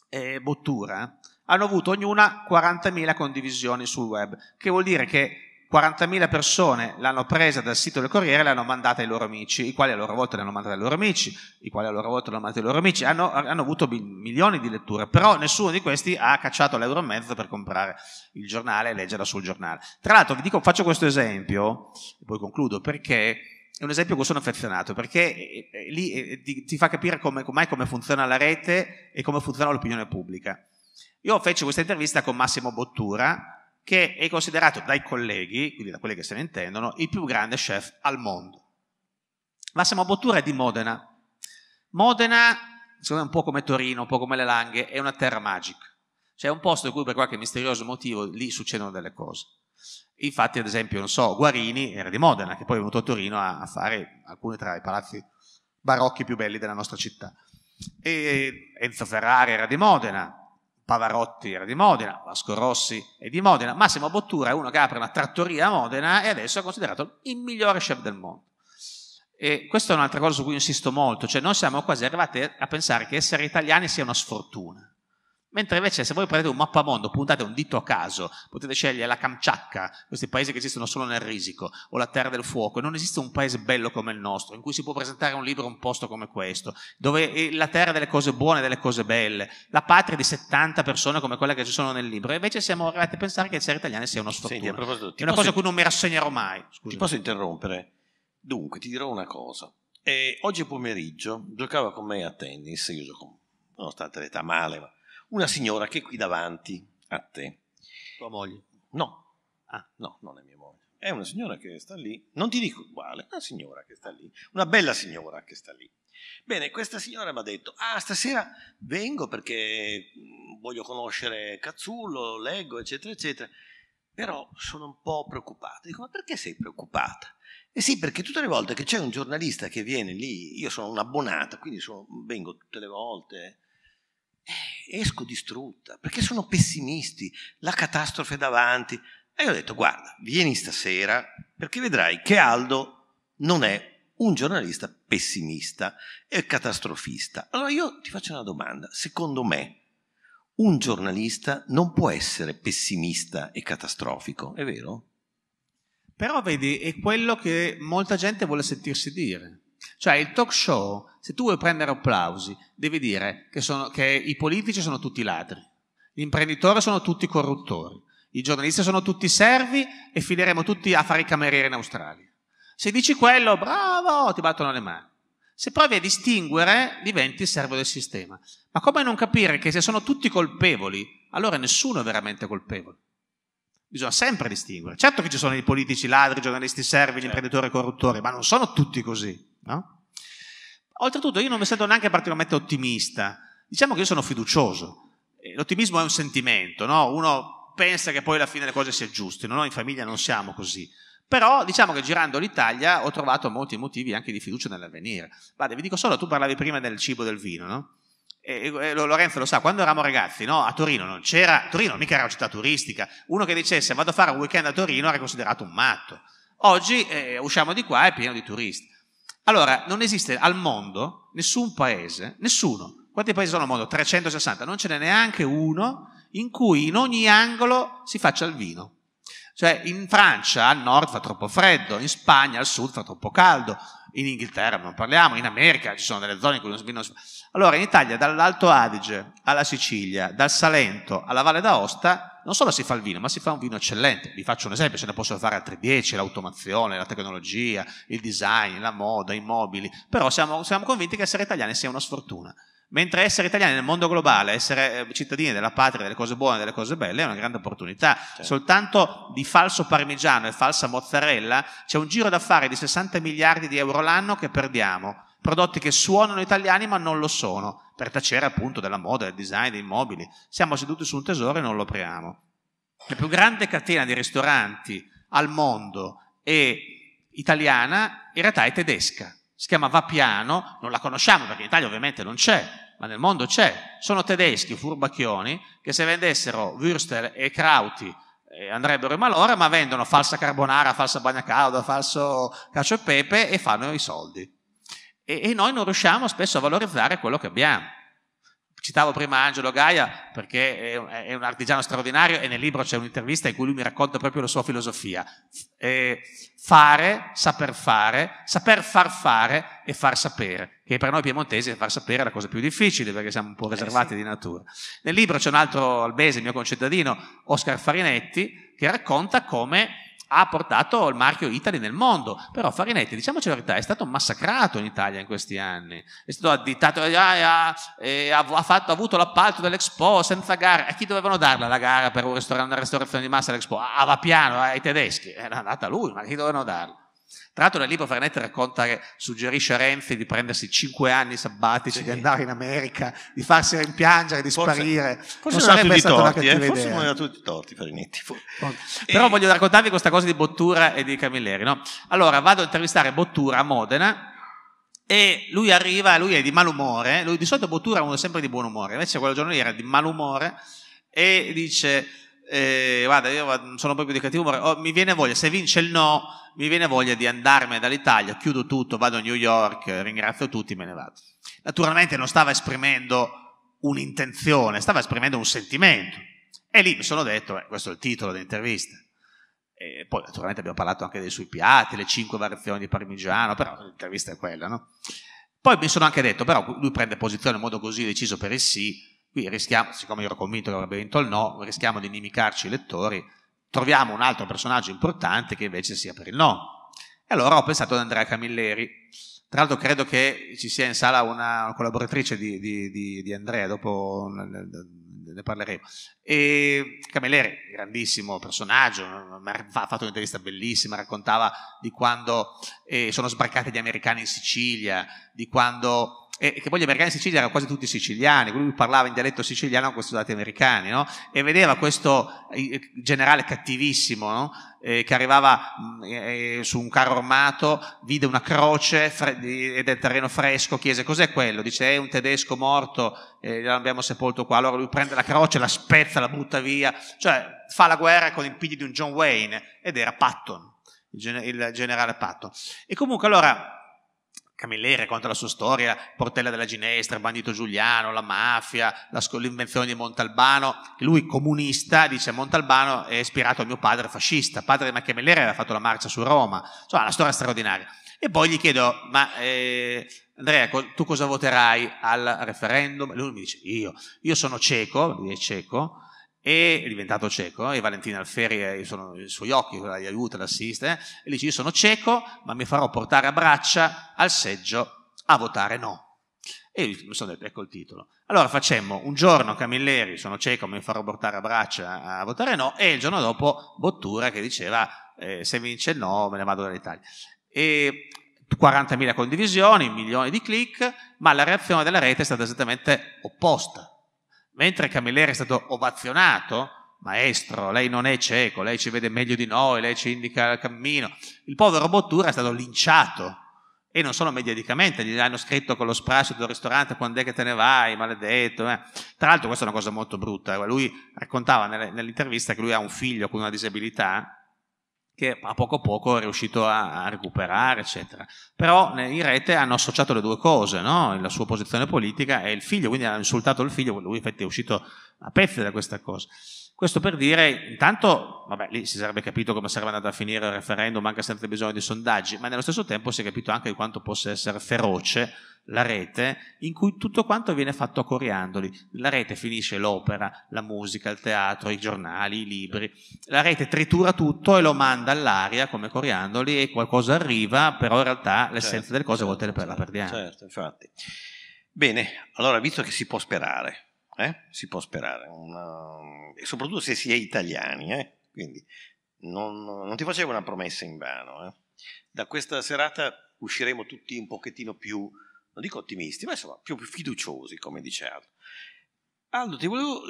eh, Bottura hanno avuto ognuna 40.000 condivisioni sul web, che vuol dire che 40.000 persone l'hanno presa dal sito del Corriere e l'hanno mandata ai loro amici, i quali a loro volta l'hanno mandata ai loro amici, i quali a loro volta l'hanno mandata ai loro amici, hanno, hanno avuto milioni di letture, però nessuno di questi ha cacciato l'euro e mezzo per comprare il giornale e leggerla sul giornale. Tra l'altro vi dico, faccio questo esempio, e poi concludo, perché è un esempio a cui sono affezionato, perché eh, eh, lì eh, ti, ti fa capire come, come funziona la rete e come funziona l'opinione pubblica. Io feci questa intervista con Massimo Bottura, che è considerato dai colleghi, quindi da quelli che se ne intendono, il più grande chef al mondo. Massimo Bottura è di Modena. Modena, secondo me un po' come Torino, un po' come le Langhe, è una terra magica. Cioè, è un posto in cui per qualche misterioso motivo lì succedono delle cose. Infatti, ad esempio, non so, Guarini era di Modena, che poi è venuto a Torino a, a fare alcuni tra i palazzi barocchi più belli della nostra città. E Enzo Ferrari era di Modena, Pavarotti era di Modena, Vasco Rossi è di Modena, Massimo Bottura è uno che apre una trattoria a Modena e adesso è considerato il migliore chef del mondo. E questa è un'altra cosa su cui insisto molto, cioè noi siamo quasi arrivati a pensare che essere italiani sia una sfortuna. Mentre invece se voi prendete un mappamondo, puntate un dito a caso, potete scegliere la Kamchatka, questi paesi che esistono solo nel risico, o la Terra del Fuoco, non esiste un paese bello come il nostro, in cui si può presentare un libro, un posto come questo, dove eh, la terra delle cose buone, delle cose belle, la patria di 70 persone come quella che ci sono nel libro, e invece siamo arrivati a pensare che l'essere italiani sia uno sfortuna. Senti, è una cosa a cui non mi rassegnerò mai. Scusa. Ti posso interrompere? Dunque, ti dirò una cosa. Eh, oggi pomeriggio giocava con me a tennis, io gioco nonostante l'età male, ma una signora che è qui davanti a te. Tua moglie? No, ah. no, non è mia moglie. È una signora che sta lì, non ti dico quale, una signora che sta lì, una bella signora che sta lì. Bene, questa signora mi ha detto, ah, stasera vengo perché mm, voglio conoscere Cazzullo, leggo, eccetera, eccetera, però sono un po' preoccupata. Dico, ma perché sei preoccupata? Eh sì, perché tutte le volte che c'è un giornalista che viene lì, io sono un'abbonata, quindi sono, vengo tutte le volte, eh, esco distrutta, perché sono pessimisti, la catastrofe è davanti. E io ho detto, guarda, vieni stasera perché vedrai che Aldo non è un giornalista pessimista e catastrofista. Allora io ti faccio una domanda, secondo me un giornalista non può essere pessimista e catastrofico, è vero? Però vedi, è quello che molta gente vuole sentirsi dire. Cioè il talk show, se tu vuoi prendere applausi, devi dire che, sono, che i politici sono tutti ladri, gli imprenditori sono tutti corruttori, i giornalisti sono tutti servi e finiremo tutti a fare i camerieri in Australia. Se dici quello, bravo, ti battono le mani. Se provi a distinguere, diventi il servo del sistema. Ma come non capire che se sono tutti colpevoli, allora nessuno è veramente colpevole? Bisogna sempre distinguere. Certo che ci sono i politici ladri, i giornalisti servi, gli certo. imprenditori corruttori, ma non sono tutti così. No? Oltretutto io non mi sento neanche particolarmente ottimista, diciamo che io sono fiducioso. Eh, l'ottimismo è un sentimento, no? uno pensa che poi alla fine le cose si aggiustino, noi in famiglia non siamo così. Però diciamo che girando l'Italia ho trovato molti motivi anche di fiducia nell'avvenire. Guarda, vi dico solo, tu parlavi prima del cibo e del vino, no? E, e, Lorenzo lo sa, quando eravamo ragazzi, no? A Torino non c'era, Torino mica era una città turistica, uno che dicesse vado a fare un weekend a Torino era considerato un matto. Oggi eh, usciamo di qua e è pieno di turisti. Allora, non esiste al mondo nessun paese, nessuno. Quanti paesi sono al mondo? 360, non ce n'è neanche uno in cui in ogni angolo si faccia il vino. Cioè, in Francia al nord fa troppo freddo, in Spagna al sud fa troppo caldo, in Inghilterra non parliamo, in America ci sono delle zone in cui non si vino. Allora, in Italia, dall'Alto Adige alla Sicilia, dal Salento alla Valle d'Aosta, non solo si fa il vino, ma si fa un vino eccellente. Vi faccio un esempio, se ne possono fare altri 10, l'automazione, la tecnologia, il design, la moda, i mobili, però siamo, siamo convinti che essere italiani sia una sfortuna. Mentre essere italiani nel mondo globale, essere eh, cittadini della patria, delle cose buone, delle cose belle, è una grande opportunità. Certo. Soltanto di falso parmigiano e falsa mozzarella c'è un giro d'affari di 60 miliardi di euro l'anno che perdiamo prodotti che suonano italiani ma non lo sono, per tacere appunto della moda, del design, dei mobili. Siamo seduti su un tesoro e non lo apriamo. La più grande catena di ristoranti al mondo è italiana, in realtà è tedesca. Si chiama Vapiano, non la conosciamo perché in Italia ovviamente non c'è, ma nel mondo c'è. Sono tedeschi, furbacchioni, che se vendessero Würstel e Krauti eh, andrebbero in malora, ma vendono falsa carbonara, falsa bagna cauda, falso cacio e pepe e fanno i soldi e, e noi non riusciamo spesso a valorizzare quello che abbiamo. Citavo prima Angelo Gaia perché è un, artigiano straordinario e nel libro c'è un'intervista in cui lui mi racconta proprio la sua filosofia. E eh, fare, saper fare, saper far fare e far sapere, che per noi piemontesi far sapere è la cosa più difficile perché siamo un po' riservati eh sì. di natura. Nel libro c'è un altro albese, mio concittadino, Oscar Farinetti, che racconta come ha portato il marchio Italy nel mondo, però Farinetti, diciamoci la verità, è stato massacrato in Italia in questi anni, è stato additato, eh, ah, eh, ah, eh, ha, ha, fatto, ha avuto l'appalto dell'Expo senza gara, a chi dovevano darla la gara per una ristorazione di massa all'Expo? A Vapiano, ai tedeschi, era andata lui, ma a chi dovevano darla? Tra l'altro nel libro Vernetti racconta che suggerisce a Renzi di prendersi cinque anni sabbatici, sì. di andare in America, di farsi rimpiangere, di sparire. Forse non sarebbe stata torti, una eh. cattiva eh, Forse non era tutti torti Vernetti. Però e... voglio raccontarvi questa cosa di Bottura e di Camilleri. No? Allora vado a intervistare Bottura a Modena e lui arriva, lui è di malumore, lui di solito Bottura è uno sempre di buon umore, invece quello giorno lì era di malumore e dice... Eh, guarda, io sono proprio di cattivo umore. Oh, mi viene voglia, se vince il no, mi viene voglia di andarmene dall'Italia, chiudo tutto, vado a New York, ringrazio tutti, me ne vado. Naturalmente non stava esprimendo un'intenzione, stava esprimendo un sentimento. E lì mi sono detto, eh, questo è il titolo dell'intervista. E poi naturalmente abbiamo parlato anche dei sui piatti, le cinque variazioni di parmigiano, però l'intervista è quella, no? Poi mi sono anche detto, però lui prende posizione in modo così deciso per il sì, qui rischiamo, siccome io ero convinto che avrebbe vinto il no, rischiamo di inimicarci i lettori, troviamo un altro personaggio importante che invece sia per il no. E allora ho pensato ad Andrea Camilleri. Tra l'altro credo che ci sia in sala una collaboratrice di, di, di, di Andrea, dopo ne parleremo. E Camilleri, grandissimo personaggio, ha fatto un'intervista bellissima, raccontava di quando eh, sono sbarcati gli americani in Sicilia, di quando e che poi gli americani in Sicilia erano quasi tutti siciliani, lui parlava in dialetto siciliano con questi studenti americani, no? E vedeva questo eh, generale cattivissimo, no? eh, che arrivava mm, eh, eh, su un carro armato, vide una croce fre- e del terreno fresco, chiese cos'è quello? Dice è un tedesco morto, eh, l'abbiamo sepolto qua. Allora lui prende la croce, la spezza, la butta via, cioè fa la guerra con i pigli di un John Wayne, ed era Patton, il, gen- il generale Patton. E comunque allora Camilleri racconta la sua storia, Portella della Ginestra, Bandito Giuliano, la mafia, la scu- l'invenzione di Montalbano. Lui, comunista, dice Montalbano è ispirato a mio padre fascista. Padre di Machiavelleri aveva fatto la marcia su Roma. Insomma, una storia straordinaria. E poi gli chiedo, ma eh, Andrea, tu cosa voterai al referendum? E lui mi dice, io. Io sono cieco, lui è cieco, e è diventato cieco eh? e Valentina Alferi eh, sono i suoi occhi, gli aiuta, l'assiste eh? e dice io sono cieco ma mi farò portare a braccia al seggio a votare no. E io mi sono detto, ecco il titolo. Allora facemmo un giorno Camilleri, sono cieco, mi farò portare a braccia a votare no, e il giorno dopo Bottura che diceva eh, se vince il no me ne vado dall'Italia. E 40.000 condivisioni, milioni di click, ma la reazione della rete è stata esattamente opposta Mentre Camilleri è stato ovazionato, maestro, lei non è cieco, lei ci vede meglio di noi, lei ci indica il cammino, il povero Bottura è stato linciato e non solo mediaticamente, gli hanno scritto con lo sprascio del ristorante quando è che te ne vai, maledetto. Eh. Tra l'altro questa è una cosa molto brutta, eh. lui raccontava nell'intervista che lui ha un figlio con una disabilità che a poco a poco è riuscito a, a recuperare, eccetera. Però in rete hanno associato le due cose, no? la sua posizione politica e il figlio, quindi hanno insultato il figlio, lui infatti è uscito a pezzi da questa cosa. Questo per dire, intanto, vabbè, lì si sarebbe capito come sarebbe andato a finire il referendum anche senza bisogno di sondaggi, ma nello stesso tempo si è capito anche di quanto possa essere feroce la rete in cui tutto quanto viene fatto a coriandoli. La rete finisce l'opera, la musica, il teatro, i giornali, i libri. La rete tritura tutto e lo manda all'aria come coriandoli e qualcosa arriva, però in realtà l'essenza certo, delle cose certo, a volte certo, la perdiamo. Certo, infatti. Bene, allora visto che si può sperare, eh? si può sperare, una... Ehm, e soprattutto se si è italiani, eh? quindi non, non, ti facevo una promessa in vano. Eh? Da questa serata usciremo tutti un pochettino più, non dico ottimisti, ma insomma più, fiduciosi, come dice Aldo. Aldo, ti volevo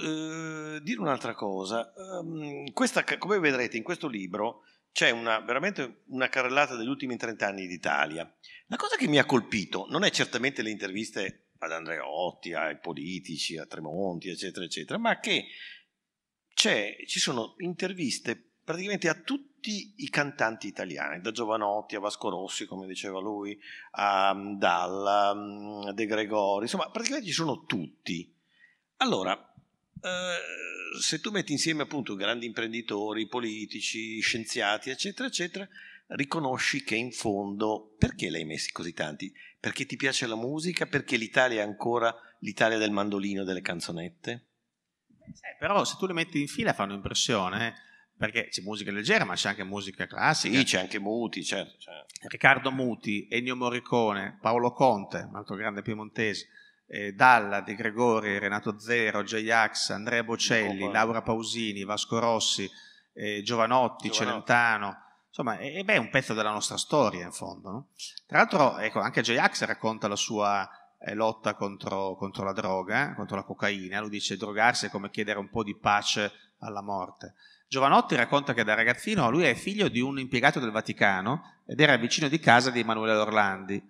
eh, dire un'altra cosa. Um, questa, come vedrete in questo libro c'è una, veramente una carrellata degli ultimi 30 anni d'Italia. La cosa che mi ha colpito non è certamente le interviste ad Andreotti, ai politici, a Tremonti, eccetera, eccetera, ma che ci sono interviste praticamente a tutti i cantanti italiani, da Giovanotti a Vasco Rossi, come diceva lui, a mm, Dalla, a mm, De Gregori, insomma, praticamente ci sono tutti. Allora, eh, se tu metti insieme appunto grandi imprenditori, politici, scienziati, eccetera, eccetera, riconosci che in fondo perché li messi così tanti? Perché ti piace la musica? Perché l'Italia è ancora l'Italia del mandolino e delle canzonette? Eh, però se tu le metti in fila fanno impressione, eh, perché c'è musica leggera, ma c'è anche musica classica. Sì, c'è anche Muti, certo. certo. Riccardo Muti, Ennio Morricone, Paolo Conte, un altro grande piemontese, eh, Dalla, De Gregori, Renato Zero, J-Ax, Andrea Bocelli, Laura Pausini, Vasco Rossi, eh, Giovanotti, Giovanotti, Celentano, Insomma, è, è un pezzo della nostra storia, in fondo. No? Tra l'altro, ecco, anche j Axe racconta la sua eh, lotta contro, contro, la droga, eh, contro la cocaina. Lui dice drogarsi è come chiedere un po' di pace alla morte. Giovanotti racconta che da ragazzino lui è figlio di un impiegato del Vaticano ed era vicino di casa di Emanuele Orlandi.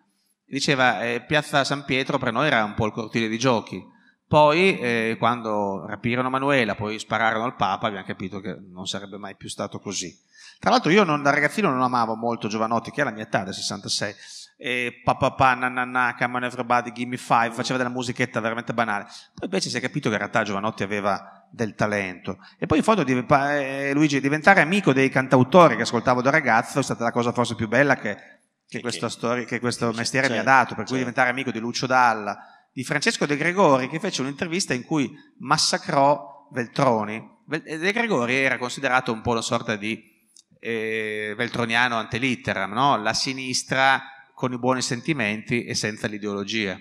Diceva, eh, Piazza San Pietro per noi era un po' il cortile di giochi poi, eh, quando rapirono Manuela, poi spararono al Papa, abbiamo capito che non sarebbe mai più stato così. Tra l'altro, io non, da ragazzino non amavo molto Giovanotti, che era la mia età del 66. E papà, pa, na, na, na, come on everybody, gimme five, faceva della musichetta veramente banale. Poi invece si è capito che in realtà Giovanotti aveva del talento. E poi in fondo, eh, Luigi, diventare amico dei cantautori che ascoltavo da ragazzo è stata la cosa forse più bella che, che, che, storia, che questo mestiere certo, mi ha certo, dato. Per cui certo. diventare amico di Lucio Dalla, di Francesco De Gregori che fece un'intervista in cui massacrò Veltroni. Eh, De Gregori era considerato un po' una sorta di eh, veltroniano antelitteram, no? la sinistra con i buoni sentimenti e senza l'ideologia.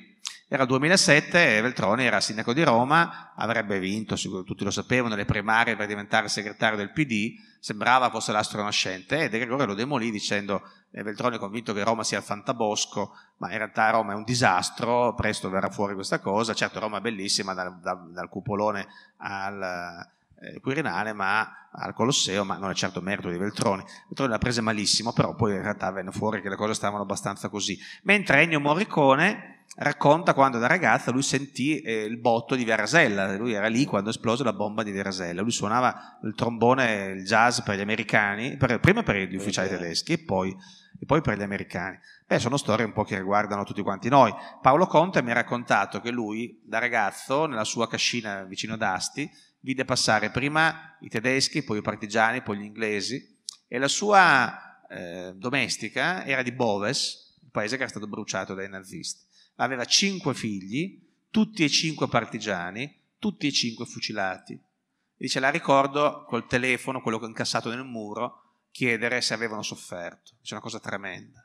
Era il 2007, e Veltroni era sindaco di Roma, avrebbe vinto, tutti lo sapevano, le primarie per diventare segretario del PD, sembrava fosse l'astro nascente e De Gregorio lo demolì dicendo eh, Veltroni è convinto che Roma sia il fantabosco, ma in realtà Roma è un disastro, presto verrà fuori questa cosa, certo Roma è bellissima dal, dal, dal cupolone al, eh, Quirinale, ma al Colosseo, ma non è certo merito di Veltroni. Veltroni l'ha presa malissimo, però poi in realtà venne fuori che le cose stavano abbastanza così. Mentre Ennio Morricone racconta quando da ragazza lui sentì eh, il botto di Verasella, lui era lì quando esplose la bomba di Verasella, lui suonava il trombone, il jazz per gli americani, per, prima per gli ufficiali tedeschi e poi, e poi, per gli americani. Beh, sono storie un po' che riguardano tutti quanti noi. Paolo Conte mi ha raccontato che lui da ragazzo nella sua cascina vicino ad Asti vide passare prima i tedeschi, poi i partigiani, poi gli inglesi e la sua eh, domestica era di Boves, un paese che era stato bruciato dai nazisti aveva cinque figli, tutti e cinque partigiani, tutti e cinque fucilati. E dice, la ricordo col telefono, quello che ho incassato nel muro, chiedere se avevano sofferto. C'è una cosa tremenda.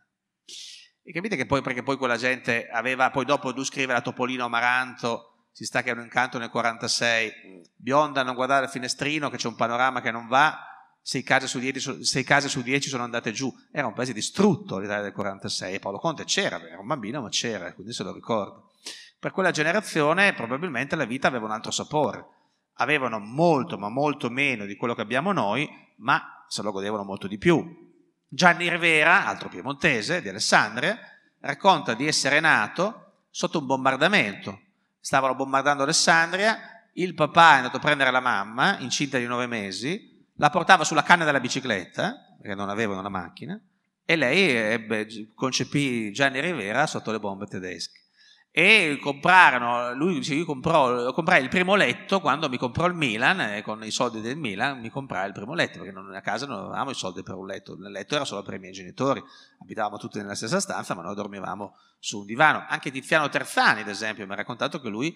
E capite che poi, perché poi quella gente aveva, poi dopo tu scrive la Topolino Amaranto, si sta che è un incanto nel 46, bionda non guardare al finestrino che c'è un panorama che non va, 6 case, su 10, 6 case su 10 sono andate giù, era un paese distrutto l'Italia del 46, Paolo Conte c'era, era un bambino ma c'era, quindi se lo ricordo. Per quella generazione probabilmente la vita aveva un altro sapore, avevano molto ma molto meno di quello che abbiamo noi, ma se lo godevano molto di più. Gianni Rivera, altro piemontese di Alessandria, racconta di essere nato sotto un bombardamento. Stavano bombardando Alessandria, il papà è andato a prendere la mamma, incinta di nove mesi, la portava sulla canna della bicicletta, perché non avevano una macchina, e lei ebbe, concepì Gianni Rivera sotto le bombe tedesche. E comprarono, lui dice, io comprò, comprai il primo letto quando mi comprò il Milan, e con i soldi del Milan mi comprai il primo letto, perché a casa non avevamo i soldi per un letto, il letto era solo per i miei genitori, abitavamo tutti nella stessa stanza, ma noi dormivamo su un divano. Anche Tiziano Terzani, ad esempio, mi ha raccontato che lui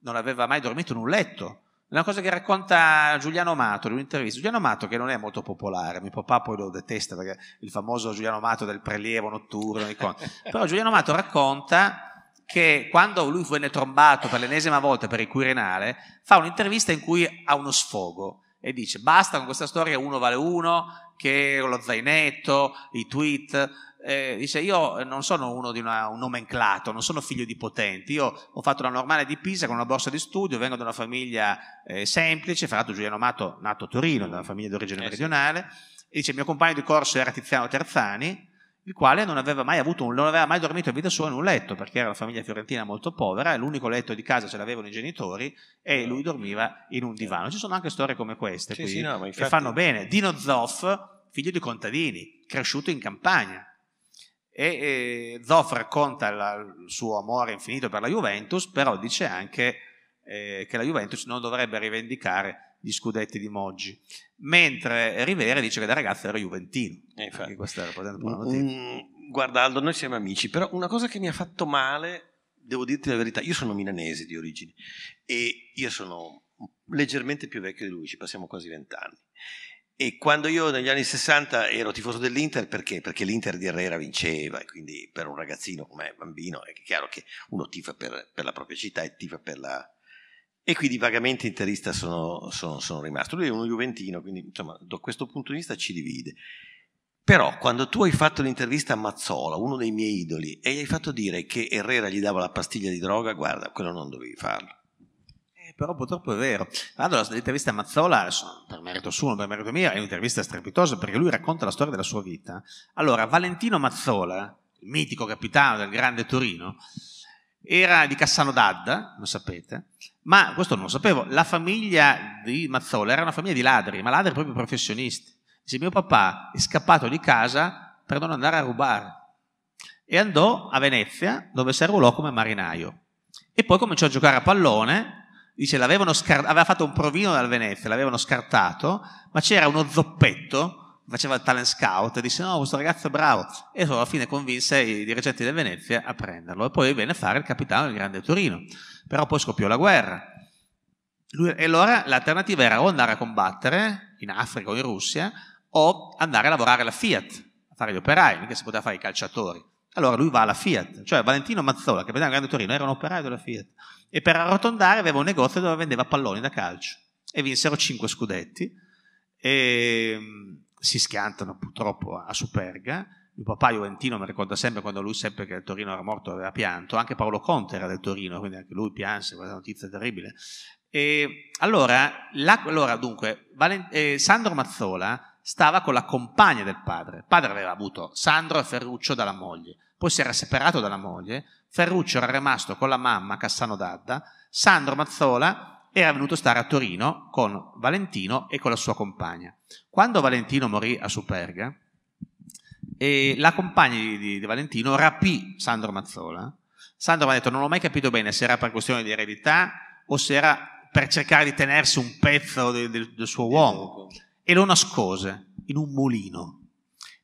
non aveva mai dormito in un letto, una cosa che racconta Giuliano Mato in un'intervista. Giuliano Mato che non è molto popolare, mio papà poi lo detesta perché il famoso Giuliano Mato del prelievo notturno. Però Giuliano Mato racconta che quando lui venne trombato per l'ennesima volta per il Quirinale, fa un'intervista in cui ha uno sfogo e dice basta con questa storia uno vale uno, che lo zainetto, i tweet, eh, dice io eh, non sono uno di una, un nomenclato, non sono figlio di potenti, io ho fatto la normale di Pisa con una borsa di studio, vengo da una famiglia eh, semplice, fra l'altro Giuliano Amato nato a Torino, da una mm. famiglia di origine eh, meridionale, sì. e dice mio compagno di corso era Tiziano Terzani, il quale non aveva mai avuto un, non aveva mai dormito a vita sua in un letto perché era una famiglia fiorentina molto povera e l'unico letto di casa ce l'avevano i genitori e mm. lui dormiva in un divano ci sono anche storie come queste sì, qui, sì, no, infatti... che fanno bene Dino Zoff figlio di contadini cresciuto in campagna e, e Zoff racconta la, il suo amore infinito per la Juventus, però dice anche eh, che la Juventus non dovrebbe rivendicare gli scudetti di Moggi, mentre Rivera dice che da ragazzo era juventino. Eh, infatti, questa era una buona notizia. Mm, guarda Aldo, noi siamo amici, però una cosa che mi ha fatto male, devo dirti la verità, io sono milanese di origine e io sono leggermente più vecchio di lui, ci passiamo quasi vent'anni. E quando io negli anni 60 ero tifoso dell'Inter, perché? Perché l'Inter di Herrera vinceva, e quindi per un ragazzino come bambino è chiaro che uno tifa per, per la propria città e tifa per la... E quindi vagamente interista sono, sono, sono rimasto. Lui è uno juventino, quindi insomma da questo punto di vista ci divide. Però quando tu hai fatto l'intervista a Mazzola, uno dei miei idoli, e gli hai fatto dire che Herrera gli dava la pastiglia di droga, guarda, quello non dovevi farlo però purtroppo è vero. Allora, l'intervista a Mazzola, per merito suo, non per merito mio, è un'intervista strepitosa perché lui racconta la storia della sua vita. Allora, Valentino Mazzola, il mitico capitano del grande Torino, era di Cassano d'Adda, lo sapete, ma questo non lo sapevo, la famiglia di Mazzola era una famiglia di ladri, ma ladri proprio professionisti. Dice, mio papà è scappato di casa per non andare a rubare e andò a Venezia dove si arruolò come marinaio e poi cominciò a giocare a pallone Dice, scar- aveva fatto un provino dal Venezia, l'avevano scartato, ma c'era uno zoppetto, faceva il talent scout, e disse no, questo ragazzo è bravo. E alla fine convinse i dirigenti del Venezia a prenderlo. E poi venne a fare il capitano del Grande Torino. Però poi scoppiò la guerra. Lui, e allora l'alternativa era o andare a combattere in Africa o in Russia, o andare a lavorare alla Fiat, a fare gli operai, mica si poteva fare i calciatori. Allora lui va alla Fiat, cioè Valentino Mazzola, che capitano Grande Torino, era un operaio della Fiat e per arrotondare aveva un negozio dove vendeva palloni da calcio e vinsero cinque scudetti e mm, si schiantano purtroppo a Superga. Il papà Juventino mi ricorda sempre quando lui seppe che il Torino era morto aveva pianto, anche Paolo Conte era del Torino, quindi anche lui pianse, quella notizia terribile. E allora, la, allora dunque, Valent- eh, Sandro Mazzola stava con la compagna del padre. Il padre aveva avuto Sandro e Ferruccio dalla moglie poi si era separato dalla moglie, Ferruccio era rimasto con la mamma Cassano Dadda, Sandro Mazzola era venuto a stare a Torino con Valentino e con la sua compagna. Quando Valentino morì a Superga, eh, la compagna di, di, di, Valentino rapì Sandro Mazzola. Sandro mi ha detto: Non ho mai capito bene se era per questione di eredità o se era per cercare di tenersi un pezzo del, del, del suo uomo. E lo nascose in un mulino.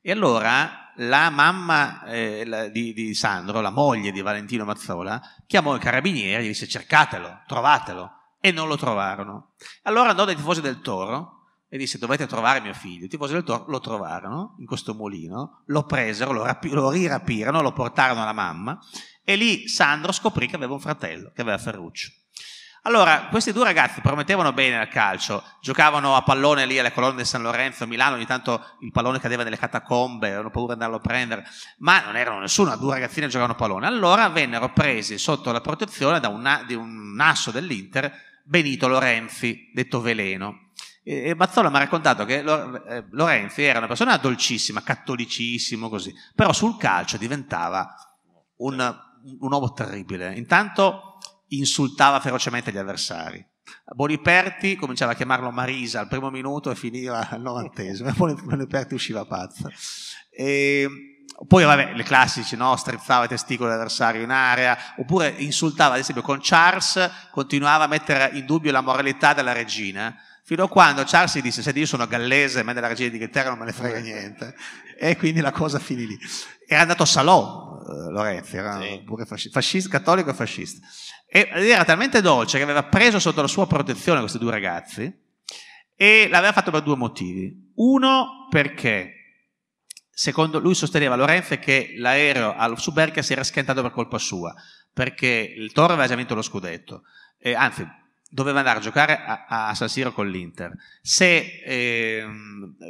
E allora la mamma eh, la, di, di, Sandro, la moglie di Valentino Mazzola, chiamò il carabinieri e gli disse cercatelo, trovatelo, e non lo trovarono. Allora andò dai tifosi del Toro e disse dovete trovare mio figlio. I tifosi del Toro lo trovarono in questo mulino, lo presero, lo, rapi- lo rirapirono, lo portarono alla mamma e lì Sandro scoprì che aveva un fratello, che aveva Ferruccio. Allora, questi due ragazzi promettevano bene al calcio, giocavano a pallone lì alle colonne di San Lorenzo, Milano, ogni tanto il pallone cadeva nelle catacombe, avevano paura di andarlo a prendere, ma non erano nessuno, due ragazzine giocavano a pallone. Allora vennero presi sotto la protezione una, di un asso dell'Inter, Benito Lorenzi, detto Veleno. E, e Mazzola mi ha raccontato che eh, Lorenzi era una persona dolcissima, cattolicissimo, così, però sul calcio diventava un, un uomo terribile. Intanto insultava ferocemente gli avversari. Boniperti cominciava a chiamarlo Marisa al primo minuto e finiva al novantesimo, Boniperti usciva pazzo. E poi vabbè, le classici, no? strizzava i testicoli dell'avversario in area, oppure insultava, ad esempio con Charles continuava a mettere in dubbio la moralità della regina, fino a quando Charles disse, senti io sono gallese, ma della regina d'Inghilterra non me ne frega niente, e quindi la cosa finì lì. Era andato a Salò, eh, Lorenzi, era sì. pure fascista, fascista, cattolico e fascista, e era talmente dolce che aveva preso sotto la sua protezione questi due ragazzi, e l'aveva fatto per due motivi. Uno perché secondo lui sosteneva Lorenzo che l'aereo su Berca si era schiantato per colpa sua, perché il Toro aveva già vinto lo scudetto, e, anzi doveva andare a giocare a, a San Siro con l'Inter. Se eh,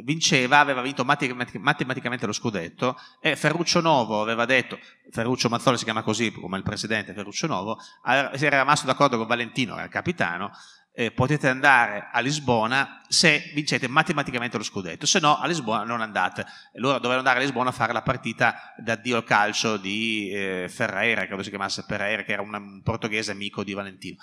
vinceva, aveva vinto matematic- matematicamente lo scudetto e Ferruccio Novo aveva detto, Ferruccio Mazzoli si chiama così come il presidente Ferruccio Novo, era, si era rimasto d'accordo con Valentino, era il capitano, eh, potete andare a Lisbona se vincete matematicamente lo scudetto, se no a Lisbona non andate. Loro dovevano andare a Lisbona a fare la partita d'addio al calcio di eh, Ferreira, credo si chiamasse Pereira, che era un portoghese amico di Valentino.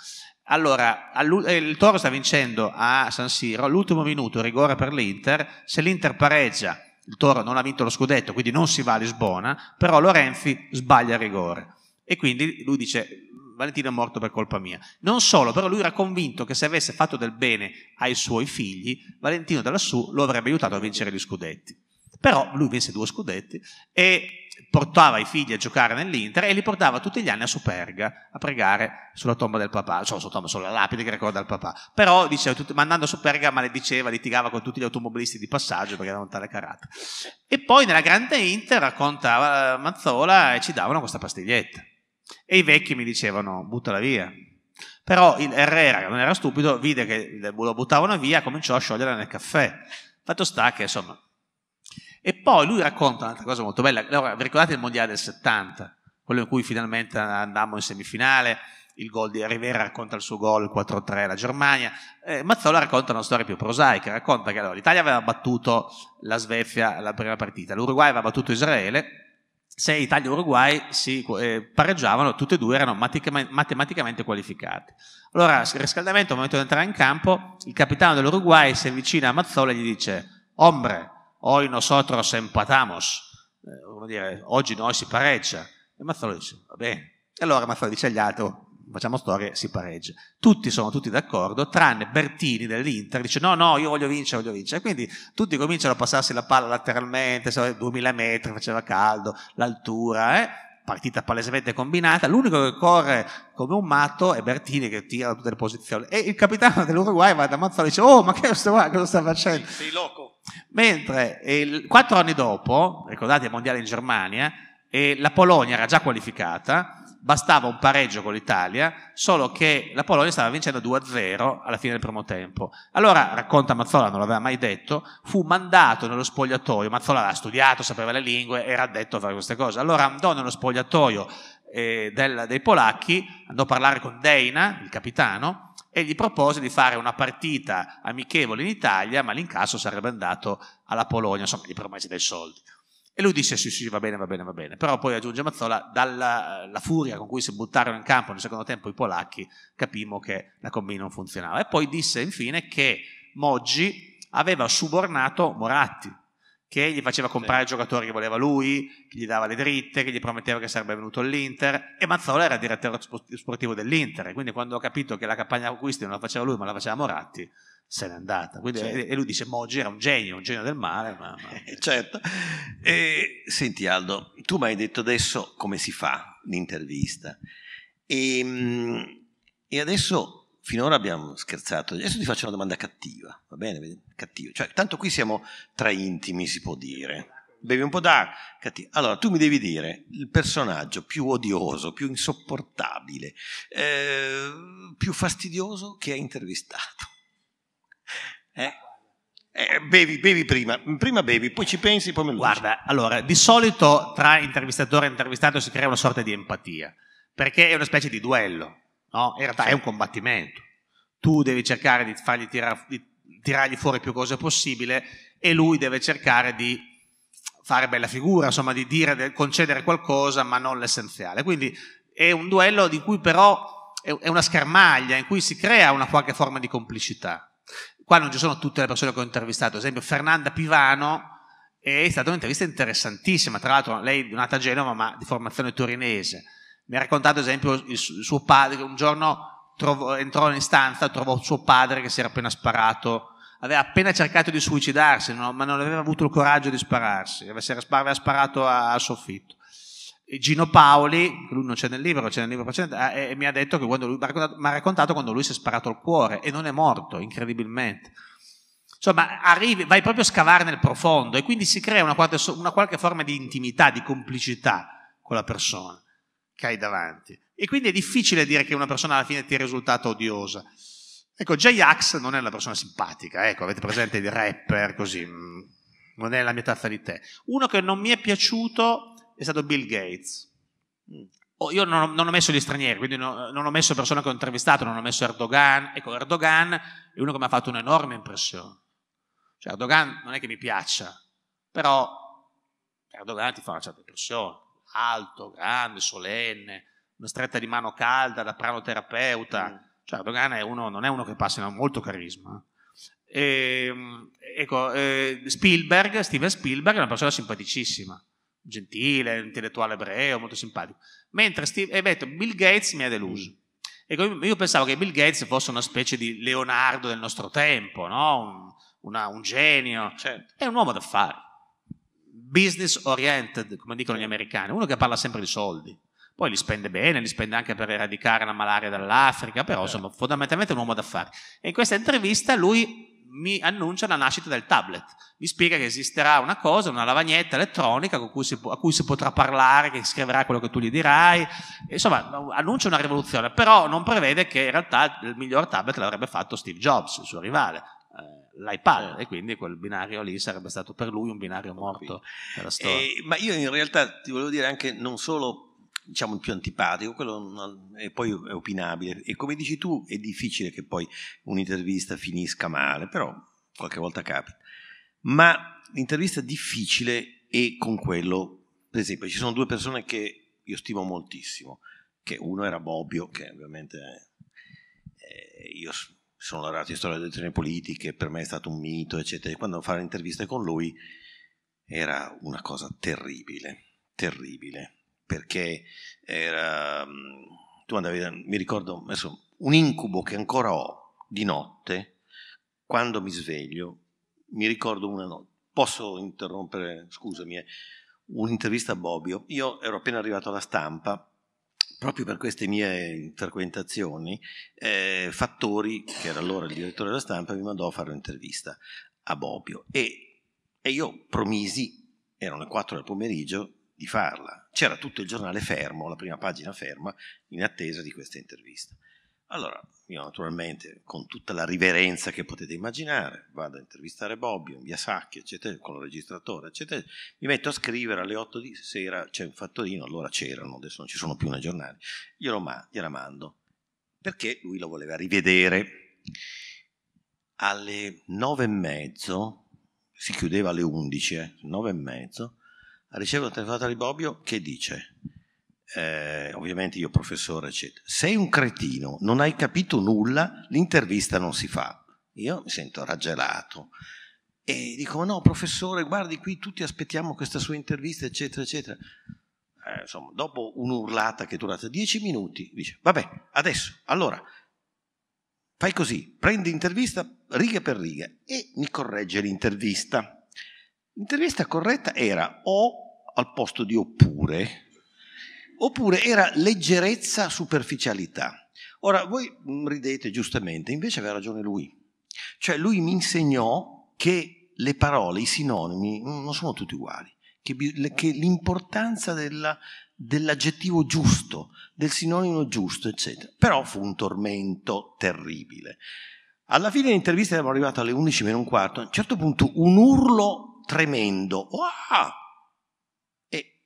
Allora, eh, il Toro sta vincendo a San Siro, all'ultimo minuto rigore per l'Inter, se l'Inter pareggia, il Toro non ha vinto lo scudetto, quindi non si va a Lisbona, però Lorenzi sbaglia il rigore. E quindi lui dice, Valentino è morto per colpa mia. Non solo, però lui era convinto che se avesse fatto del bene ai suoi figli, Valentino da lassù lo avrebbe aiutato a vincere gli scudetti. Però lui vinse due scudetti e portava i figli a giocare nell'Inter e li portava tutti gli anni a Superga a pregare sulla tomba del papà, cioè sulla tomba, sulla lapide che ricorda il papà. Però diceva, tutto, mandando a Superga malediceva, litigava con tutti gli automobilisti di passaggio perché avevano tale carattere. E poi nella grande Inter raccontava eh, Mazzola e ci davano questa pastiglietta. E i vecchi mi dicevano, buttala via. Però il Herrera, che non era stupido, vide che lo buttavano via e cominciò a scioglierla nel caffè. Fatto sta che, insomma, e poi lui racconta un'altra cosa molto bella. Allora, vi ricordate il mondiale del 70, quello in cui finalmente andammo in semifinale? il gol di Rivera racconta il suo gol 4-3 alla Germania. Eh, Mazzola racconta una storia più prosaica, racconta che allora, l'Italia aveva battuto la Svezia la prima partita, l'Uruguay aveva battuto Israele. Se Italia e Uruguay si eh, pareggiavano, tutti e due erano matematicamente qualificati. Allora, riscaldamento, al momento di entrare in campo, il capitano dell'Uruguay si avvicina a Mazzola e gli dice: Ombre, hoy nosotros empatamos, eh, come dire, oggi noi si pareggia. E Mazzolo dice, va bene. E allora Mazzolo dice agli altri, facciamo storia, si pareggia. Tutti sono tutti d'accordo, tranne Bertini dell'Inter, dice no, no, io voglio vincere, voglio vincere. Quindi tutti cominciano a passarsi la palla lateralmente, 2000 metri, faceva caldo, l'altura, eh? partita palesemente combinata, l'unico che corre come un matto è Bertini che tira da tutte le posizioni e il capitano dell'Uruguay va da Mazzolo e dice oh ma che sto qua, cosa sta facendo? Sei, sei loco. Mentre il, quattro anni dopo, ricordate il mondiale in Germania, e la Polonia era già qualificata, bastava un pareggio con l'Italia, solo che la Polonia stava vincendo 2-0 alla fine del primo tempo. Allora, racconta Mazzola, non l'aveva mai detto, fu mandato nello spogliatoio, Mazzola aveva studiato, sapeva le lingue, era addetto a fare queste cose, allora andò nello spogliatoio eh, del, dei polacchi, andò a parlare con Deina, il capitano, e gli propose di fare una partita amichevole in Italia, ma l'incasso sarebbe andato alla Polonia, insomma gli promesse dei soldi. E lui disse sì, sì, va bene, va bene, va bene. Però poi aggiunge Mazzola, dalla furia con cui si buttarono in campo nel secondo tempo i polacchi, capimmo che la combina non funzionava. E poi disse infine che Moggi aveva subornato Moratti, che gli faceva comprare sì. giocatori che voleva lui, che gli dava le dritte, che gli prometteva che sarebbe venuto all'Inter e Mazzola era direttore sportivo dell'Inter, quindi quando ho capito che la campagna acquisti non la faceva lui ma la faceva Moratti, se n'è andata. Quindi, certo. E lui dice, Moggi era un genio, un genio del male. Ma, ma... Certo. E, senti Aldo, tu mi hai detto adesso come si fa l'intervista e, ehm, e adesso finora abbiamo scherzato, adesso ti faccio una domanda cattiva, va bene? cattivo. Cioè, tanto qui siamo tra intimi, si può dire. Bevi un po' d'acqua, cattivo. Allora, tu mi devi dire il personaggio più odioso, più insopportabile, eh, più fastidioso che hai intervistato. Eh? Eh, bevi, bevi prima, prima bevi, poi ci pensi, poi me lo Guarda, dici. allora, di solito tra intervistatore e intervistato si crea una sorta di empatia, perché è una specie di duello, no? In realtà sì. è un combattimento. Tu devi cercare di fargli tirare, di tirargli fuori più cose possibile e lui deve cercare di fare bella figura, insomma di dire, di concedere qualcosa ma non l'essenziale. Quindi è un duello di cui però è una schermaglia in cui si crea una qualche forma di complicità. Qua non ci sono tutte le persone che ho intervistato, ad esempio Fernanda Pivano è stata un'intervista interessantissima, tra l'altro lei è nata a Genova ma di formazione torinese. Mi ha raccontato ad esempio il suo padre un giorno trovò, entrò in stanza, trovò suo padre che si era appena sparato aveva appena cercato di suicidarsi, no? ma non aveva avuto il coraggio di spararsi, aveva sparato al soffitto. E Gino Paoli, lui non c'è nel libro, c'è nel libro precedente, e, mi ha detto che quando lui, mi ha raccontato, mi ha raccontato quando lui si è sparato al cuore e non è morto, incredibilmente. Insomma, arrivi, vai proprio a scavare nel profondo e quindi si crea una qualche, una qualche forma di intimità, di complicità con la persona che hai davanti. E quindi è difficile dire che una persona alla fine ti è risultata odiosa. Ecco, J-Ax non è una persona simpatica, ecco, avete presente il rapper così, mm, non è la mia tazza di tè. Uno che non mi è piaciuto è stato Bill Gates. Oh, io non ho, non ho messo gli stranieri, quindi no, non ho messo persone che ho intervistato, non ho messo Erdogan. Ecco, Erdogan è uno che mi ha fatto un'enorme impressione. Cioè, Erdogan non è che mi piaccia, però Erdogan ti fa una certa impressione. Alto, grande, solenne, una stretta di mano calda da pranoterapeuta. Mm cioè Erdogan è uno, non è uno che passa, ha molto carisma. E, eh. ehm, ecco, eh, Spielberg, Steven Spielberg è una persona simpaticissima, gentile, intellettuale ebreo, molto simpatico. Mentre Steve, eh, detto, Bill Gates mi ha deluso. Ecco, io pensavo che Bill Gates fosse una specie di Leonardo del nostro tempo, no? un, una, un, genio. Certo. È un uomo d'affari, business oriented, come dicono gli certo. americani, uno che parla sempre di soldi. Poi li spende bene, li spende anche per eradicare la malaria dall'Africa, però certo. insomma fondamentalmente è un uomo d'affari. E in questa intervista lui mi annuncia la nascita del tablet, mi spiega che esisterà una cosa, una lavagnetta elettronica cui si, a cui si potrà parlare, che scriverà quello che tu gli dirai, insomma annuncia una rivoluzione, però non prevede che in realtà il miglior tablet l'avrebbe fatto Steve Jobs, il suo rivale, eh, l'iPad eh. e quindi quel binario lì sarebbe stato per lui un binario morto nella storia. Eh, ma io in realtà ti volevo dire anche non solo diciamo il più antipatico, quello non, poi è opinabile. E come dici tu, è difficile che poi un'intervista finisca male, però qualche volta capita. Ma l'intervista difficile è con quello, per esempio, ci sono due persone che io stimo moltissimo, che uno era Bobbio, che ovviamente eh, io sono laureato in storia delle elezioni politiche, per me è stato un mito, eccetera. E quando fare interviste con lui era una cosa terribile, terribile perché era, mm, tu andavi, mi ricordo adesso, un incubo che ancora ho di notte, quando mi sveglio, mi ricordo una notte, posso interrompere, scusami, eh, un'intervista a Bobbio, io ero appena arrivato alla stampa, proprio per queste mie frequentazioni, eh, Fattori, che era allora il direttore della stampa, mi mandò a fare un'intervista a Bobbio e, e io promisi, erano le 4 del pomeriggio, di farla c'era tutto il giornale fermo, la prima pagina ferma, in attesa di questa intervista. Allora, io naturalmente, con tutta la riverenza che potete immaginare, vado a intervistare Bobbio in via Sacchi, eccetera, con il registratore, eccetera, mi metto a scrivere alle 8 di sera, c'è un fattorino, allora c'erano, adesso non ci sono più nei giornali, glielo ma- gliela mando, perché lui lo voleva rivedere. Alle 9 e mezzo, si chiudeva alle 11, eh, nove e mezzo, ricevo una telefonata di Bobbio che dice, eh, ovviamente io professore, eccetera, sei un cretino, non hai capito nulla, l'intervista non si fa. Io mi sento raggelato e dico, no professore, guardi qui, tutti aspettiamo questa sua intervista, eccetera, eccetera. Eh, insomma, dopo un'urlata che è durata dieci minuti, dice, vabbè, adesso, allora, fai così, prendi intervista riga per riga e mi corregge l'intervista. L'intervista corretta era o al posto di oppure, oppure era leggerezza, superficialità. Ora, voi ridete giustamente, invece aveva ragione lui. Cioè lui mi insegnò che le parole, i sinonimi, mm, non sono tutti uguali, che, che l'importanza della, dell'aggettivo giusto, del sinonimo giusto, eccetera. Però fu un tormento terribile. Alla fine dell'intervista eravamo arrivati alle 11 meno un quarto, a un certo punto un urlo tremendo. Wow! E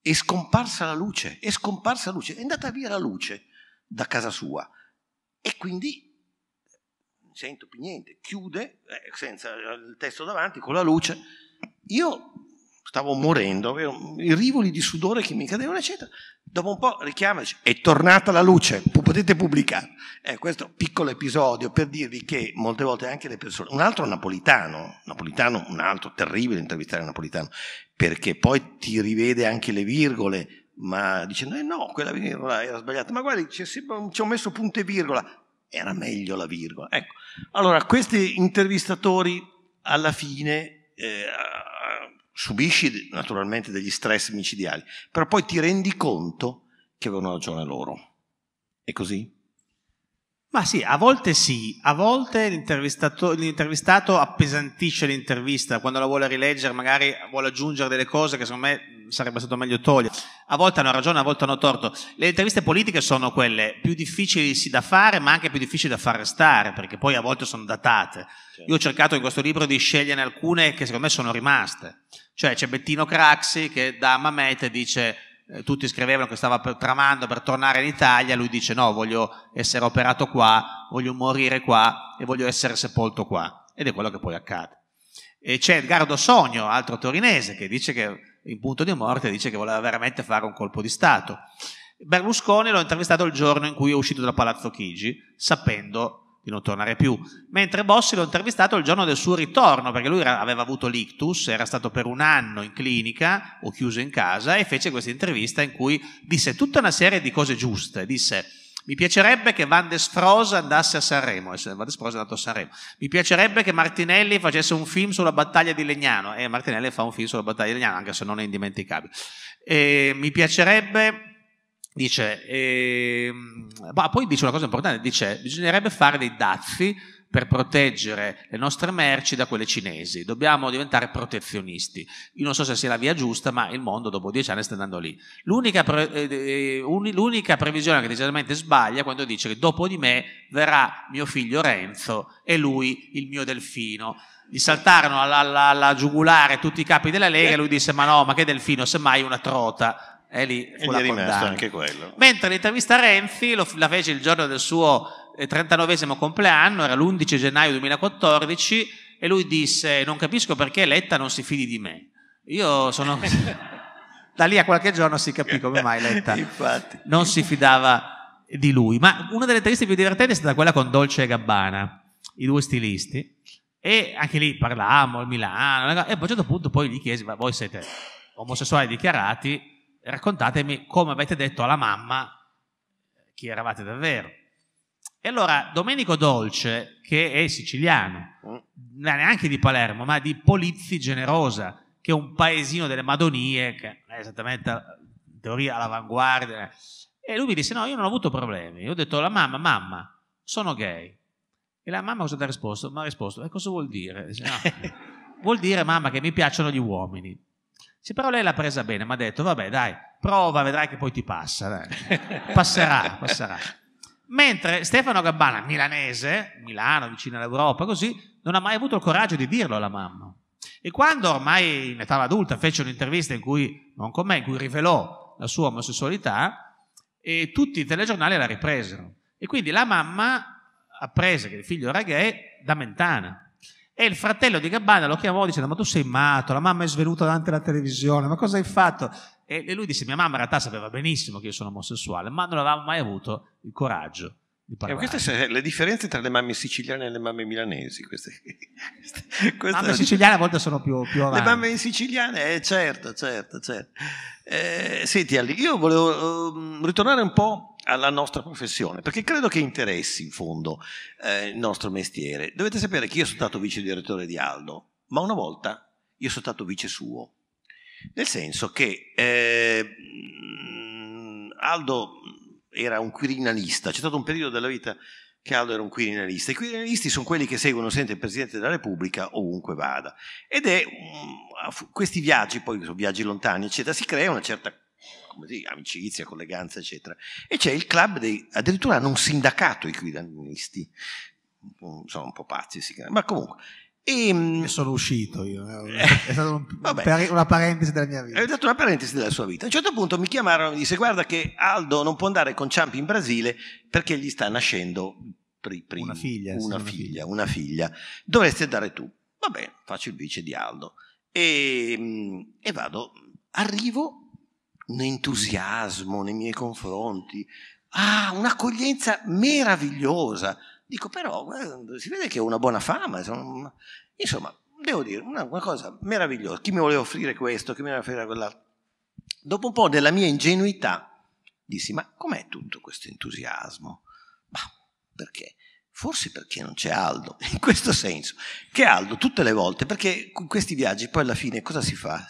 è scomparsa la luce, è scomparsa la luce, è andata via la luce da casa sua. E quindi sento più niente, chiude eh, senza il testo davanti, con la luce. Io stavo morendo, avevo i rivoli di sudore che mi cadevano, eccetera. Dopo un po' richiama e dice, è tornata la luce, potete pubblicare. Eh, questo piccolo episodio per dirvi che molte volte anche le persone, un altro napolitano, napolitano, un altro terribile intervistare napolitano, perché poi ti rivede anche le virgole, ma dicendo, eh no, quella virgola era sbagliata, ma guardi, ci, ci ho messo punto e virgola, era meglio la virgola. Ecco, allora questi intervistatori alla fine... Eh, subisci naturalmente degli stress micidiali, però poi ti rendi conto che avevano ragione loro. È così? Ma sì, a volte sì, a volte l'intervistato, l'intervistato appesantisce l'intervista, quando la vuole rileggere magari vuole aggiungere delle cose che secondo me sarebbe stato meglio togliere. A volte hanno ragione, a volte hanno torto. Le interviste politiche sono quelle più difficili sì da fare, ma anche più difficili da far restare, perché poi a volte sono datate. Certo. Io ho cercato in questo libro di sceglierne alcune che secondo me sono rimaste. Cioè c'è Bettino Craxi che da Mamete dice eh, tutti scrivevano che stava tramando per tornare in Italia, lui dice no, voglio essere operato qua, voglio morire qua e voglio essere sepolto qua. Ed è quello che poi accade. E c'è Edgardo Sogno, altro torinese, che dice che in punto di morte dice che voleva veramente fare un colpo di Stato. Berlusconi l'ho intervistato il giorno in cui è uscito da Palazzo Chigi, sapendo di non tornare più. Mentre Bossi l'ho intervistato il giorno del suo ritorno, perché lui era, aveva avuto l'ictus, era stato per un anno in clinica o chiuso in casa e fece questa intervista in cui disse tutta una serie di cose giuste. Disse, mi piacerebbe che Van de Sfroos andasse a Sanremo, Van de Sfroos è andato a Sanremo, mi piacerebbe che Martinelli facesse un film sulla battaglia di Legnano, e Martinelli fa un film sulla battaglia di Legnano, anche se non è indimenticabile. E mi piacerebbe Dice, eh, ma poi dice una cosa importante, dice bisognerebbe fare dei dazi per proteggere le nostre merci da quelle cinesi, dobbiamo diventare protezionisti. Io non so se sia la via giusta, ma il mondo dopo dieci anni sta andando lì. L'unica, pre- eh, eh un- l'unica previsione che decisamente sbaglia è quando dice che dopo di me verrà mio figlio Renzo e lui il mio delfino gli saltarono alla, alla, alla, giugulare tutti i capi della Lega e lui disse ma no, ma che delfino, semmai una trota e lì fu e la condanna. anche quello. Mentre l'intervista a Renzi lo, la fece il giorno del suo 39 eh, compleanno, era l'11 gennaio 2014, e lui disse non capisco perché Letta non si fidi di me. Io sono... da lì a qualche giorno si capì come mai Letta Infatti. non si fidava di lui. Ma una delle interviste più divertenti è stata quella con Dolce e Gabbana, i due stilisti, e anche lì parlavamo, il Milano, e a un certo punto poi gli chiesi, ma voi siete omosessuali dichiarati? raccontatemi come avete detto alla mamma chi eravate davvero. E allora Domenico Dolce, che è siciliano, mm. neanche di Palermo, ma di Polizzi Generosa, che è un paesino delle Madonie, che è esattamente in teoria all'avanguardia, e lui mi disse: No, io non ho avuto problemi. Io ho detto alla mamma: Mamma, sono gay. E la mamma cosa ti ha risposto? Mi ha risposto: E cosa vuol dire? Dice, no. vuol dire, mamma, che mi piacciono gli uomini. Sì, però lei l'ha presa bene, mi ha detto, vabbè dai, prova, vedrai che poi ti passa. passerà, passerà. Mentre Stefano Gabbana, milanese, Milano, vicino all'Europa, così, non ha mai avuto il coraggio di dirlo alla mamma. E quando ormai in età adulta fece un'intervista in cui, non con me, in cui rivelò la sua omosessualità, e tutti i telegiornali la ripresero. E quindi la mamma apprese che il figlio era gay da Mentana. E il fratello di Gabbana lo chiamò dicendo: Ma tu sei matto, la mamma è svenuta davanti alla televisione, ma cosa hai fatto? E lui disse: Mia mamma in realtà sapeva benissimo che io sono omosessuale, ma non aveva mai avuto il coraggio eh, queste sono le differenze tra le mamme siciliane e le mamme milanesi. Queste, queste, queste mamme siciliane a volte sono più, più avanti. Le mamme siciliane, eh, certo, certo, certo. Eh, senti Ali, io volevo um, ritornare un po' alla nostra professione, perché credo che interessi in fondo eh, il nostro mestiere. Dovete sapere che io sono stato vice direttore di Aldo, ma una volta io sono stato vice suo. Nel senso che eh, Aldo era un quirinalista, c'è stato un periodo della vita che Aldo era un quirinalista. I quirinalisti sono quelli che seguono sempre il Presidente della Repubblica ovunque vada. Ed è um, questi viaggi, poi sono viaggi lontani, eccetera, si crea una certa si, amicizia, colleganza, eccetera. E c'è il club dei, addirittura hanno un sindacato i quirinalisti. Mm, sono un po' pazzi, si chiama. ma comunque e, ehm, sono uscito io, eh, eh, è stata un, una parentesi della mia vita. È stata una parentesi della sua vita. A un certo punto mi chiamarono e mi disse guarda che Aldo non può andare con Ciampi in Brasile perché gli sta nascendo pri, pri, una, figlia, una, sì, figlia, una, figlia, una figlia, dovresti andare tu. Va bene, faccio il vice di Aldo e, ehm, e vado, arrivo, un entusiasmo nei miei confronti, ah, un'accoglienza meravigliosa Dico però, guarda, si vede che ho una buona fama, sono... insomma, devo dire, una, una, cosa meravigliosa, chi mi voleva offrire questo, chi mi voleva offrire quell'altro. Dopo un po' della mia ingenuità, dissi, ma com'è tutto questo entusiasmo? Ma perché? Forse perché non c'è Aldo, in questo senso, che Aldo tutte le volte, perché con questi viaggi poi alla fine cosa si fa?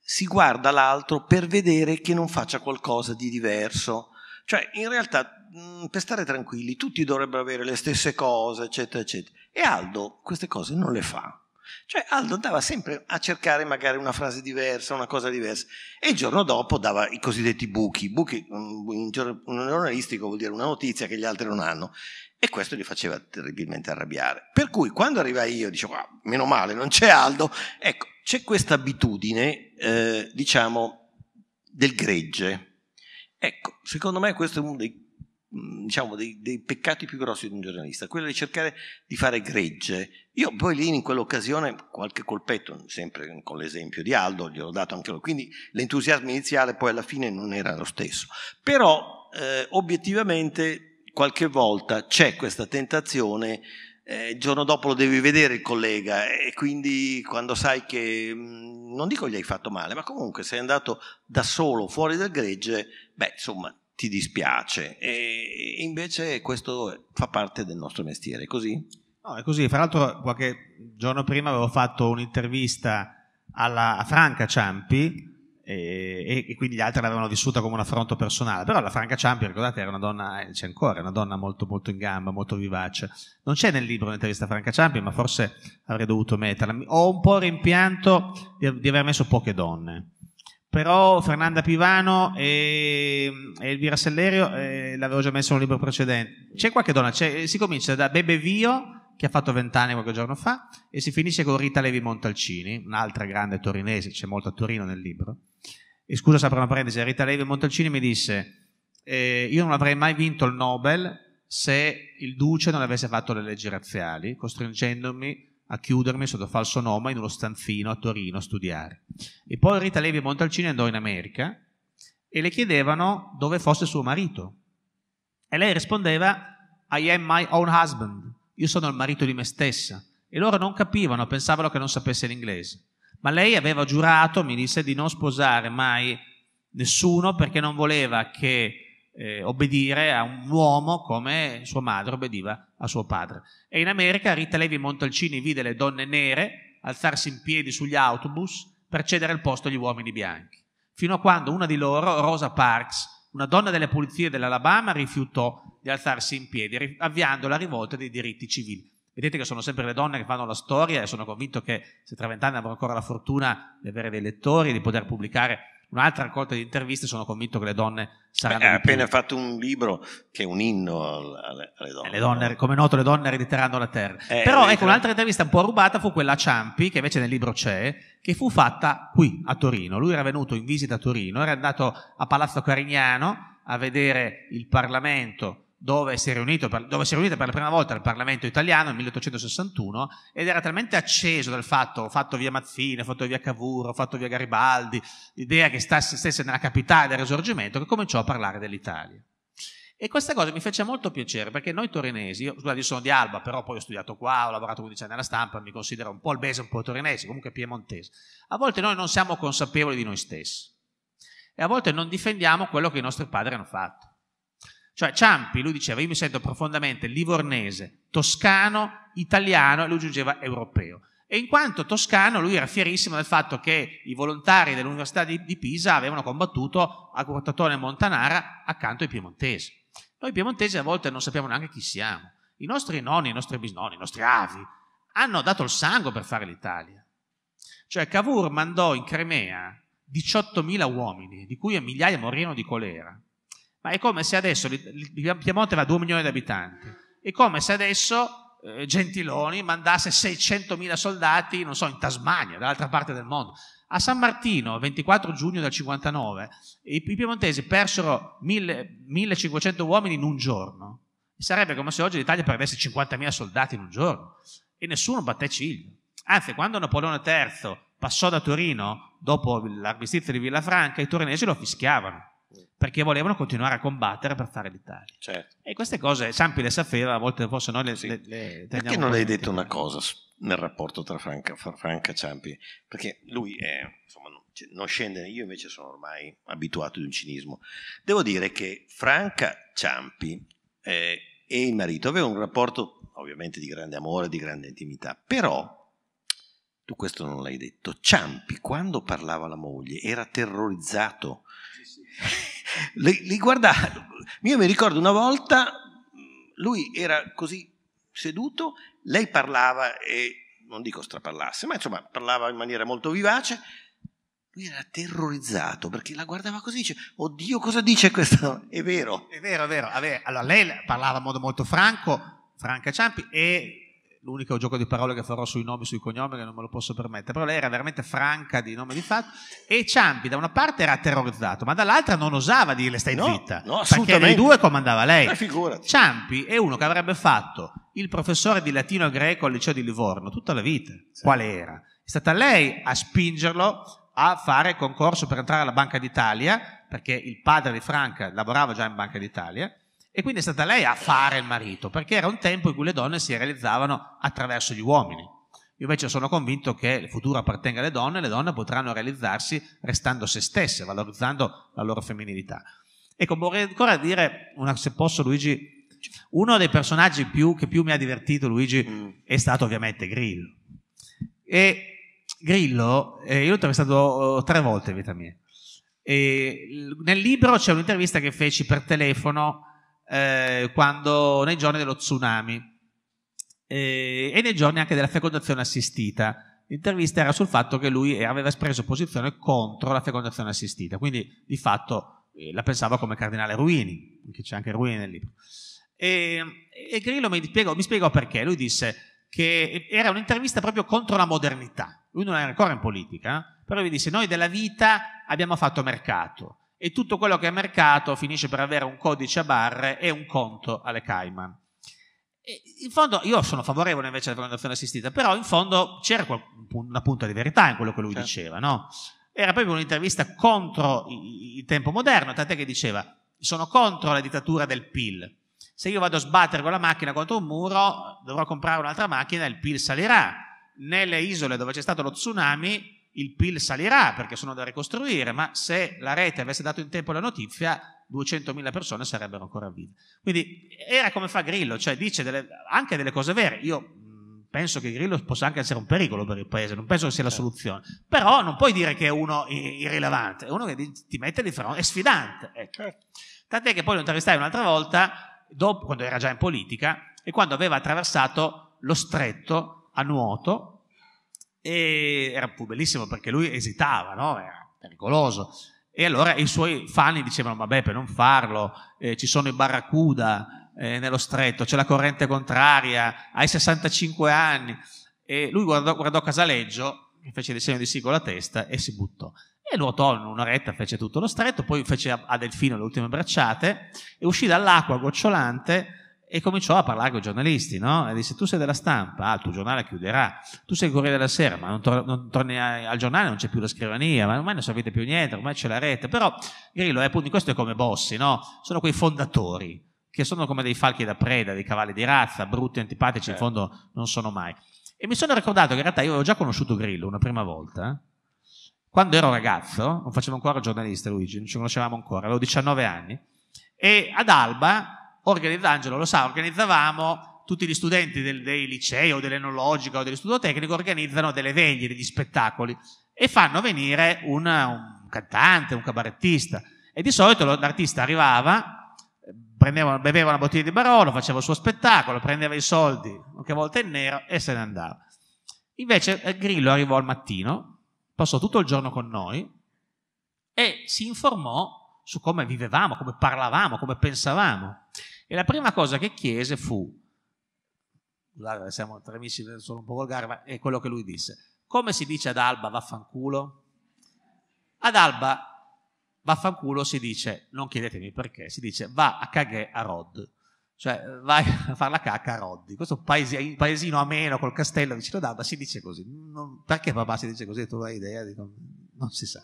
Si guarda l'altro per vedere che non faccia qualcosa di diverso, cioè, in realtà, mh, mm, per stare tranquilli, tutti dovrebbero avere le stesse cose, eccetera, eccetera. E Aldo queste cose non le fa. Cioè, Aldo andava sempre a cercare magari una frase diversa, una cosa diversa. E il giorno dopo dava i cosiddetti buchi. Buchi, in giornalistico, vuol dire una notizia che gli altri non hanno. E questo li faceva terribilmente arrabbiare. Per cui, quando arrivai io, dicevo, ah, meno male, non c'è Aldo. Ecco, c'è questa abitudine, eh, diciamo, del gregge Ecco, secondo me questo è uno dei, diciamo, dei, dei peccati più grossi di un giornalista, quello di cercare di fare gregge. Io poi lì in quell'occasione qualche colpetto, sempre con l'esempio di Aldo, gliel'ho dato anche lui, quindi l'entusiasmo iniziale poi alla fine non era lo stesso. Però eh, obiettivamente qualche volta c'è questa tentazione eh, il giorno dopo lo devi vedere il collega e quindi quando sai che, mm, non dico gli hai fatto male, ma comunque sei andato da solo fuori dal gregge, beh insomma ti dispiace e invece questo fa parte del nostro mestiere, è così? No, è così, fra l'altro qualche giorno prima avevo fatto un'intervista alla, a Franca Ciampi e, e, quindi gli altri l'avevano vissuta come un affronto personale. Però la Franca Ciampi, ricordate, era una donna, eh, c'è ancora, una donna molto, molto in gamba, molto vivace. Non c'è nel libro un'intervista a Franca Ciampi, ma forse avrei dovuto metterla. Ho un po' rimpianto di, di aver messo poche donne. Però Fernanda Pivano e, Elvira Sellerio eh, l'avevo già messo in un libro precedente. C'è qualche donna, c'è, si comincia da Bebe Vio che ha fatto vent'anni qualche giorno fa, e si finisce con Rita Levi Montalcini, un'altra grande torinese, c'è molto a Torino nel libro. E scusa se apro una parentesi, Rita Levi Montalcini mi disse, eh, io non avrei mai vinto il Nobel se il Duce non avesse fatto le leggi razziali, costringendomi a chiudermi sotto falso nome in uno stanzino a Torino a studiare. E poi Rita Levi Montalcini andò in America e le chiedevano dove fosse suo marito. E lei rispondeva, I am my own husband io sono il marito di me stessa. E loro non capivano, pensavano che non sapesse l'inglese. Ma lei aveva giurato, mi disse, di non sposare mai nessuno perché non voleva che eh, obbedire a un uomo come sua madre obbediva a suo padre. E in America Rita Levi Montalcini vide le donne nere alzarsi in piedi sugli autobus per cedere il posto agli uomini bianchi. Fino a quando una di loro, Rosa Parks, una donna delle pulizie dell'Alabama, rifiutò di alzarsi in piedi, avviando la rivolta dei diritti civili. Vedete che sono sempre le donne che fanno la storia e sono convinto che se tra vent'anni avrò ancora la fortuna di avere dei lettori, di poter pubblicare un'altra raccolta di interviste, sono convinto che le donne saranno. Hai appena più. fatto un libro che è un inno alle, alle donne. Le donne Come noto, le donne erediteranno la terra. Eh, Però ecco, un'altra intervista un po' rubata fu quella a Ciampi, che invece nel libro c'è, che fu fatta qui a Torino. Lui era venuto in visita a Torino, era andato a Palazzo Carignano a vedere il Parlamento dove si, per, si, è riunito per la prima volta il Parlamento italiano nel 1861 ed era talmente acceso dal fatto, fatto via Mazzini, fatto via Cavour, fatto via Garibaldi, l'idea che stasse, stesse nella capitale del risorgimento, che cominciò a parlare dell'Italia. E questa cosa mi fece molto piacere perché noi torinesi, io, scusate, io sono di Alba, però poi ho studiato qua, ho lavorato 15 anni alla stampa, mi considero un po' il albese, un po' torinese, comunque piemontese. A volte noi non siamo consapevoli di noi stessi e a volte non difendiamo quello che i nostri padri hanno fatto. Cioè Ciampi, lui diceva, io mi sento profondamente livornese, toscano, italiano, e lui aggiungeva europeo. E in quanto toscano, lui era fierissimo del fatto che i volontari dell'Università di, di Pisa avevano combattuto a Cortatone Montanara accanto ai piemontesi. Noi piemontesi a volte non sappiamo neanche chi siamo. I nostri nonni, i nostri bisnonni, i nostri avi hanno dato il sangue per fare l'Italia. Cioè Cavour mandò in Crimea 18.000 uomini, di cui migliaia morirono di colera, ma è come se adesso Piemonte aveva 2 milioni di abitanti, è come se adesso eh, Gentiloni mandasse 600 mila soldati, non so, in Tasmania, dall'altra parte del mondo. A San Martino, 24 giugno del 59, i, piemontesi persero mille, 1500 uomini in un giorno. Sarebbe come se oggi l'Italia perdesse 50.000 soldati in un giorno e nessuno batté ciglio. Anzi, quando Napoleone III passò da Torino, dopo l'armistizio di Villafranca, i torinesi lo fischiavano perché volevano continuare a combattere per fare l'Italia. Certo. E queste cose Sampi le sapeva, a volte forse noi le, sì. le, le Perché non hai detto una cosa nel rapporto tra Franca, Franca e Ciampi? Perché lui è, insomma, non cioè, scende, io invece sono ormai abituato di un cinismo. Devo dire che Franca Ciampi eh, e il marito avevano un rapporto ovviamente di grande amore, di grande intimità, però tu questo non l'hai detto. Ciampi, quando parlava alla moglie, era terrorizzato li, li guardavo. Io mi ricordo una volta, lui era così seduto, lei parlava e non dico straparlasse, ma insomma parlava in maniera molto vivace. Lui era terrorizzato perché la guardava così, dice, oddio cosa dice questo? È vero. È vero, è vero. Allora, lei parlava in modo molto franco, Franca Ciampi, e l'unico gioco di parole che farò sui nomi e sui cognomi che non me lo posso permettere, però lei era veramente franca di nome di fatto e Ciampi da una parte era terrorizzato, ma dall'altra non osava dirle stai no, zitta, no, perché nei due comandava lei. Eh, Ciampi è uno che avrebbe fatto il professore di latino e greco al liceo di Livorno tutta la vita, sì. qual era? È stata lei a spingerlo a fare concorso per entrare alla Banca d'Italia, perché il padre di Franca lavorava già in Banca d'Italia, e quindi è stata lei a fare il marito, perché era un tempo in cui le donne si realizzavano attraverso gli uomini. Io invece sono convinto che il futuro appartenga alle donne, le donne potranno realizzarsi restando se stesse, valorizzando la loro femminilità. Ecco, vorrei ancora dire, una, se posso Luigi, uno dei personaggi più, che più mi ha divertito Luigi mm. è stato ovviamente Grillo. E Grillo, eh, io l'ho intervistato oh, tre volte in vita mia. E nel libro c'è un'intervista che feci per telefono eh, quando, nei giorni dello tsunami eh, e nei giorni anche della fecondazione assistita. L'intervista era sul fatto che lui aveva espresso posizione contro la fecondazione assistita, quindi di fatto eh, la pensava come cardinale Ruini, che c'è anche Ruini nel libro. E, e Grillo mi spiegò, mi spiegò perché, lui disse che era un'intervista proprio contro la modernità, lui non era ancora in politica, però mi disse noi della vita abbiamo fatto mercato, e tutto quello che è mercato finisce per avere un codice a barre e un conto alle Cayman. E in fondo io sono favorevole invece alla fecondazione assistita, però in fondo c'era una punta di verità in quello che lui certo. diceva, no? Era proprio un'intervista contro il tempo moderno, tant'è che diceva sono contro la dittatura del PIL. Se io vado a sbattere con la macchina contro un muro, dovrò comprare un'altra macchina e il PIL salirà. Nelle isole dove c'è stato lo tsunami, il PIL salirà perché sono da ricostruire, ma se la rete avesse dato in tempo la notizia, 200.000 persone sarebbero ancora vive. Quindi era come fa Grillo, cioè dice delle, anche delle cose vere. Io penso che Grillo possa anche essere un pericolo per il paese, non penso che sia la certo. soluzione. Però non puoi dire che è uno irrilevante, è uno che ti mette di fronte, è sfidante. Ecco. Certo. Tant'è che poi lo intervistai un'altra volta, dopo, quando era già in politica, e quando aveva attraversato lo stretto a nuoto e era bellissimo perché lui esitava, no? era pericoloso. E allora i suoi fan dicevano, vabbè, per non farlo, eh, ci sono i barracuda eh, nello stretto, c'è la corrente contraria, hai 65 anni. E lui guardò, guardò Casaleggio, fece il segno di sì con la testa e si buttò. E nuotò in un'oretta, fece tutto lo stretto, poi fece a, a Delfino le ultime bracciate e uscì dall'acqua gocciolante e cominciò a parlare con i giornalisti, no? E disse, tu sei della stampa, ah, il tuo giornale chiuderà, tu sei il Corriere della Sera, ma non, tor- non torni a- al giornale, non c'è più la scrivania, ma ormai non sapete più niente, ormai c'è la rete, però Grillo, eh, appunto, questo è come Bossi, no? Sono quei fondatori, che sono come dei falchi da preda, dei cavalli di razza, brutti, antipatici, eh. in certo. fondo non sono mai. E mi sono ricordato che in realtà io avevo già conosciuto Grillo una prima volta, quando ero ragazzo, non facevo ancora giornalista Luigi, non ci conoscevamo ancora, avevo 19 anni, e ad Alba organizza, Angelo lo sa, organizzavamo tutti gli studenti del, dei licei o dell'enologica o dell'istituto tecnico organizzano delle veglie, degli spettacoli e fanno venire una, un cantante, un cabarettista. E di solito l'artista arrivava, prendeva, beveva una bottiglia di Barolo, faceva il suo spettacolo, prendeva i soldi, qualche volta in nero, e se ne andava. Invece eh, Grillo arrivò al mattino, passò tutto il giorno con noi e si informò su come vivevamo, come parlavamo, come pensavamo. E la prima cosa che chiese fu, scusate, siamo tre amici, sono un po' volgare, ma è quello che lui disse. Come si dice ad Alba vaffanculo? Ad Alba vaffanculo si dice, non chiedetemi perché, si dice va a caghe a Rod cioè vai a fare la cacca a Roddi, questo paesi, paesino ameno col castello vicino ad Alba si dice così. Non, perché papà si dice così? Tu hai idea? Dico, non si sa.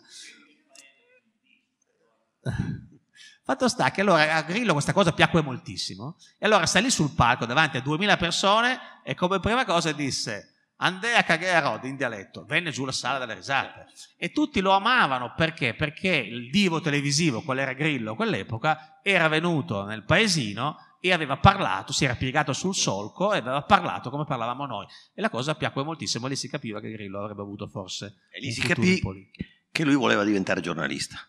Fatto sta che allora a Grillo questa cosa piacque moltissimo e allora salì sul palco davanti a 2000 persone e come prima cosa disse Andrea Cagherod in dialetto, venne giù la sala delle risate e tutti lo amavano perché? Perché il divo televisivo, qual era Grillo a quell'epoca, era venuto nel paesino e aveva parlato, si era piegato sul solco e aveva parlato come parlavamo noi e la cosa piacque moltissimo, lì si capiva che Grillo avrebbe avuto forse e lì si capì che lui voleva diventare giornalista.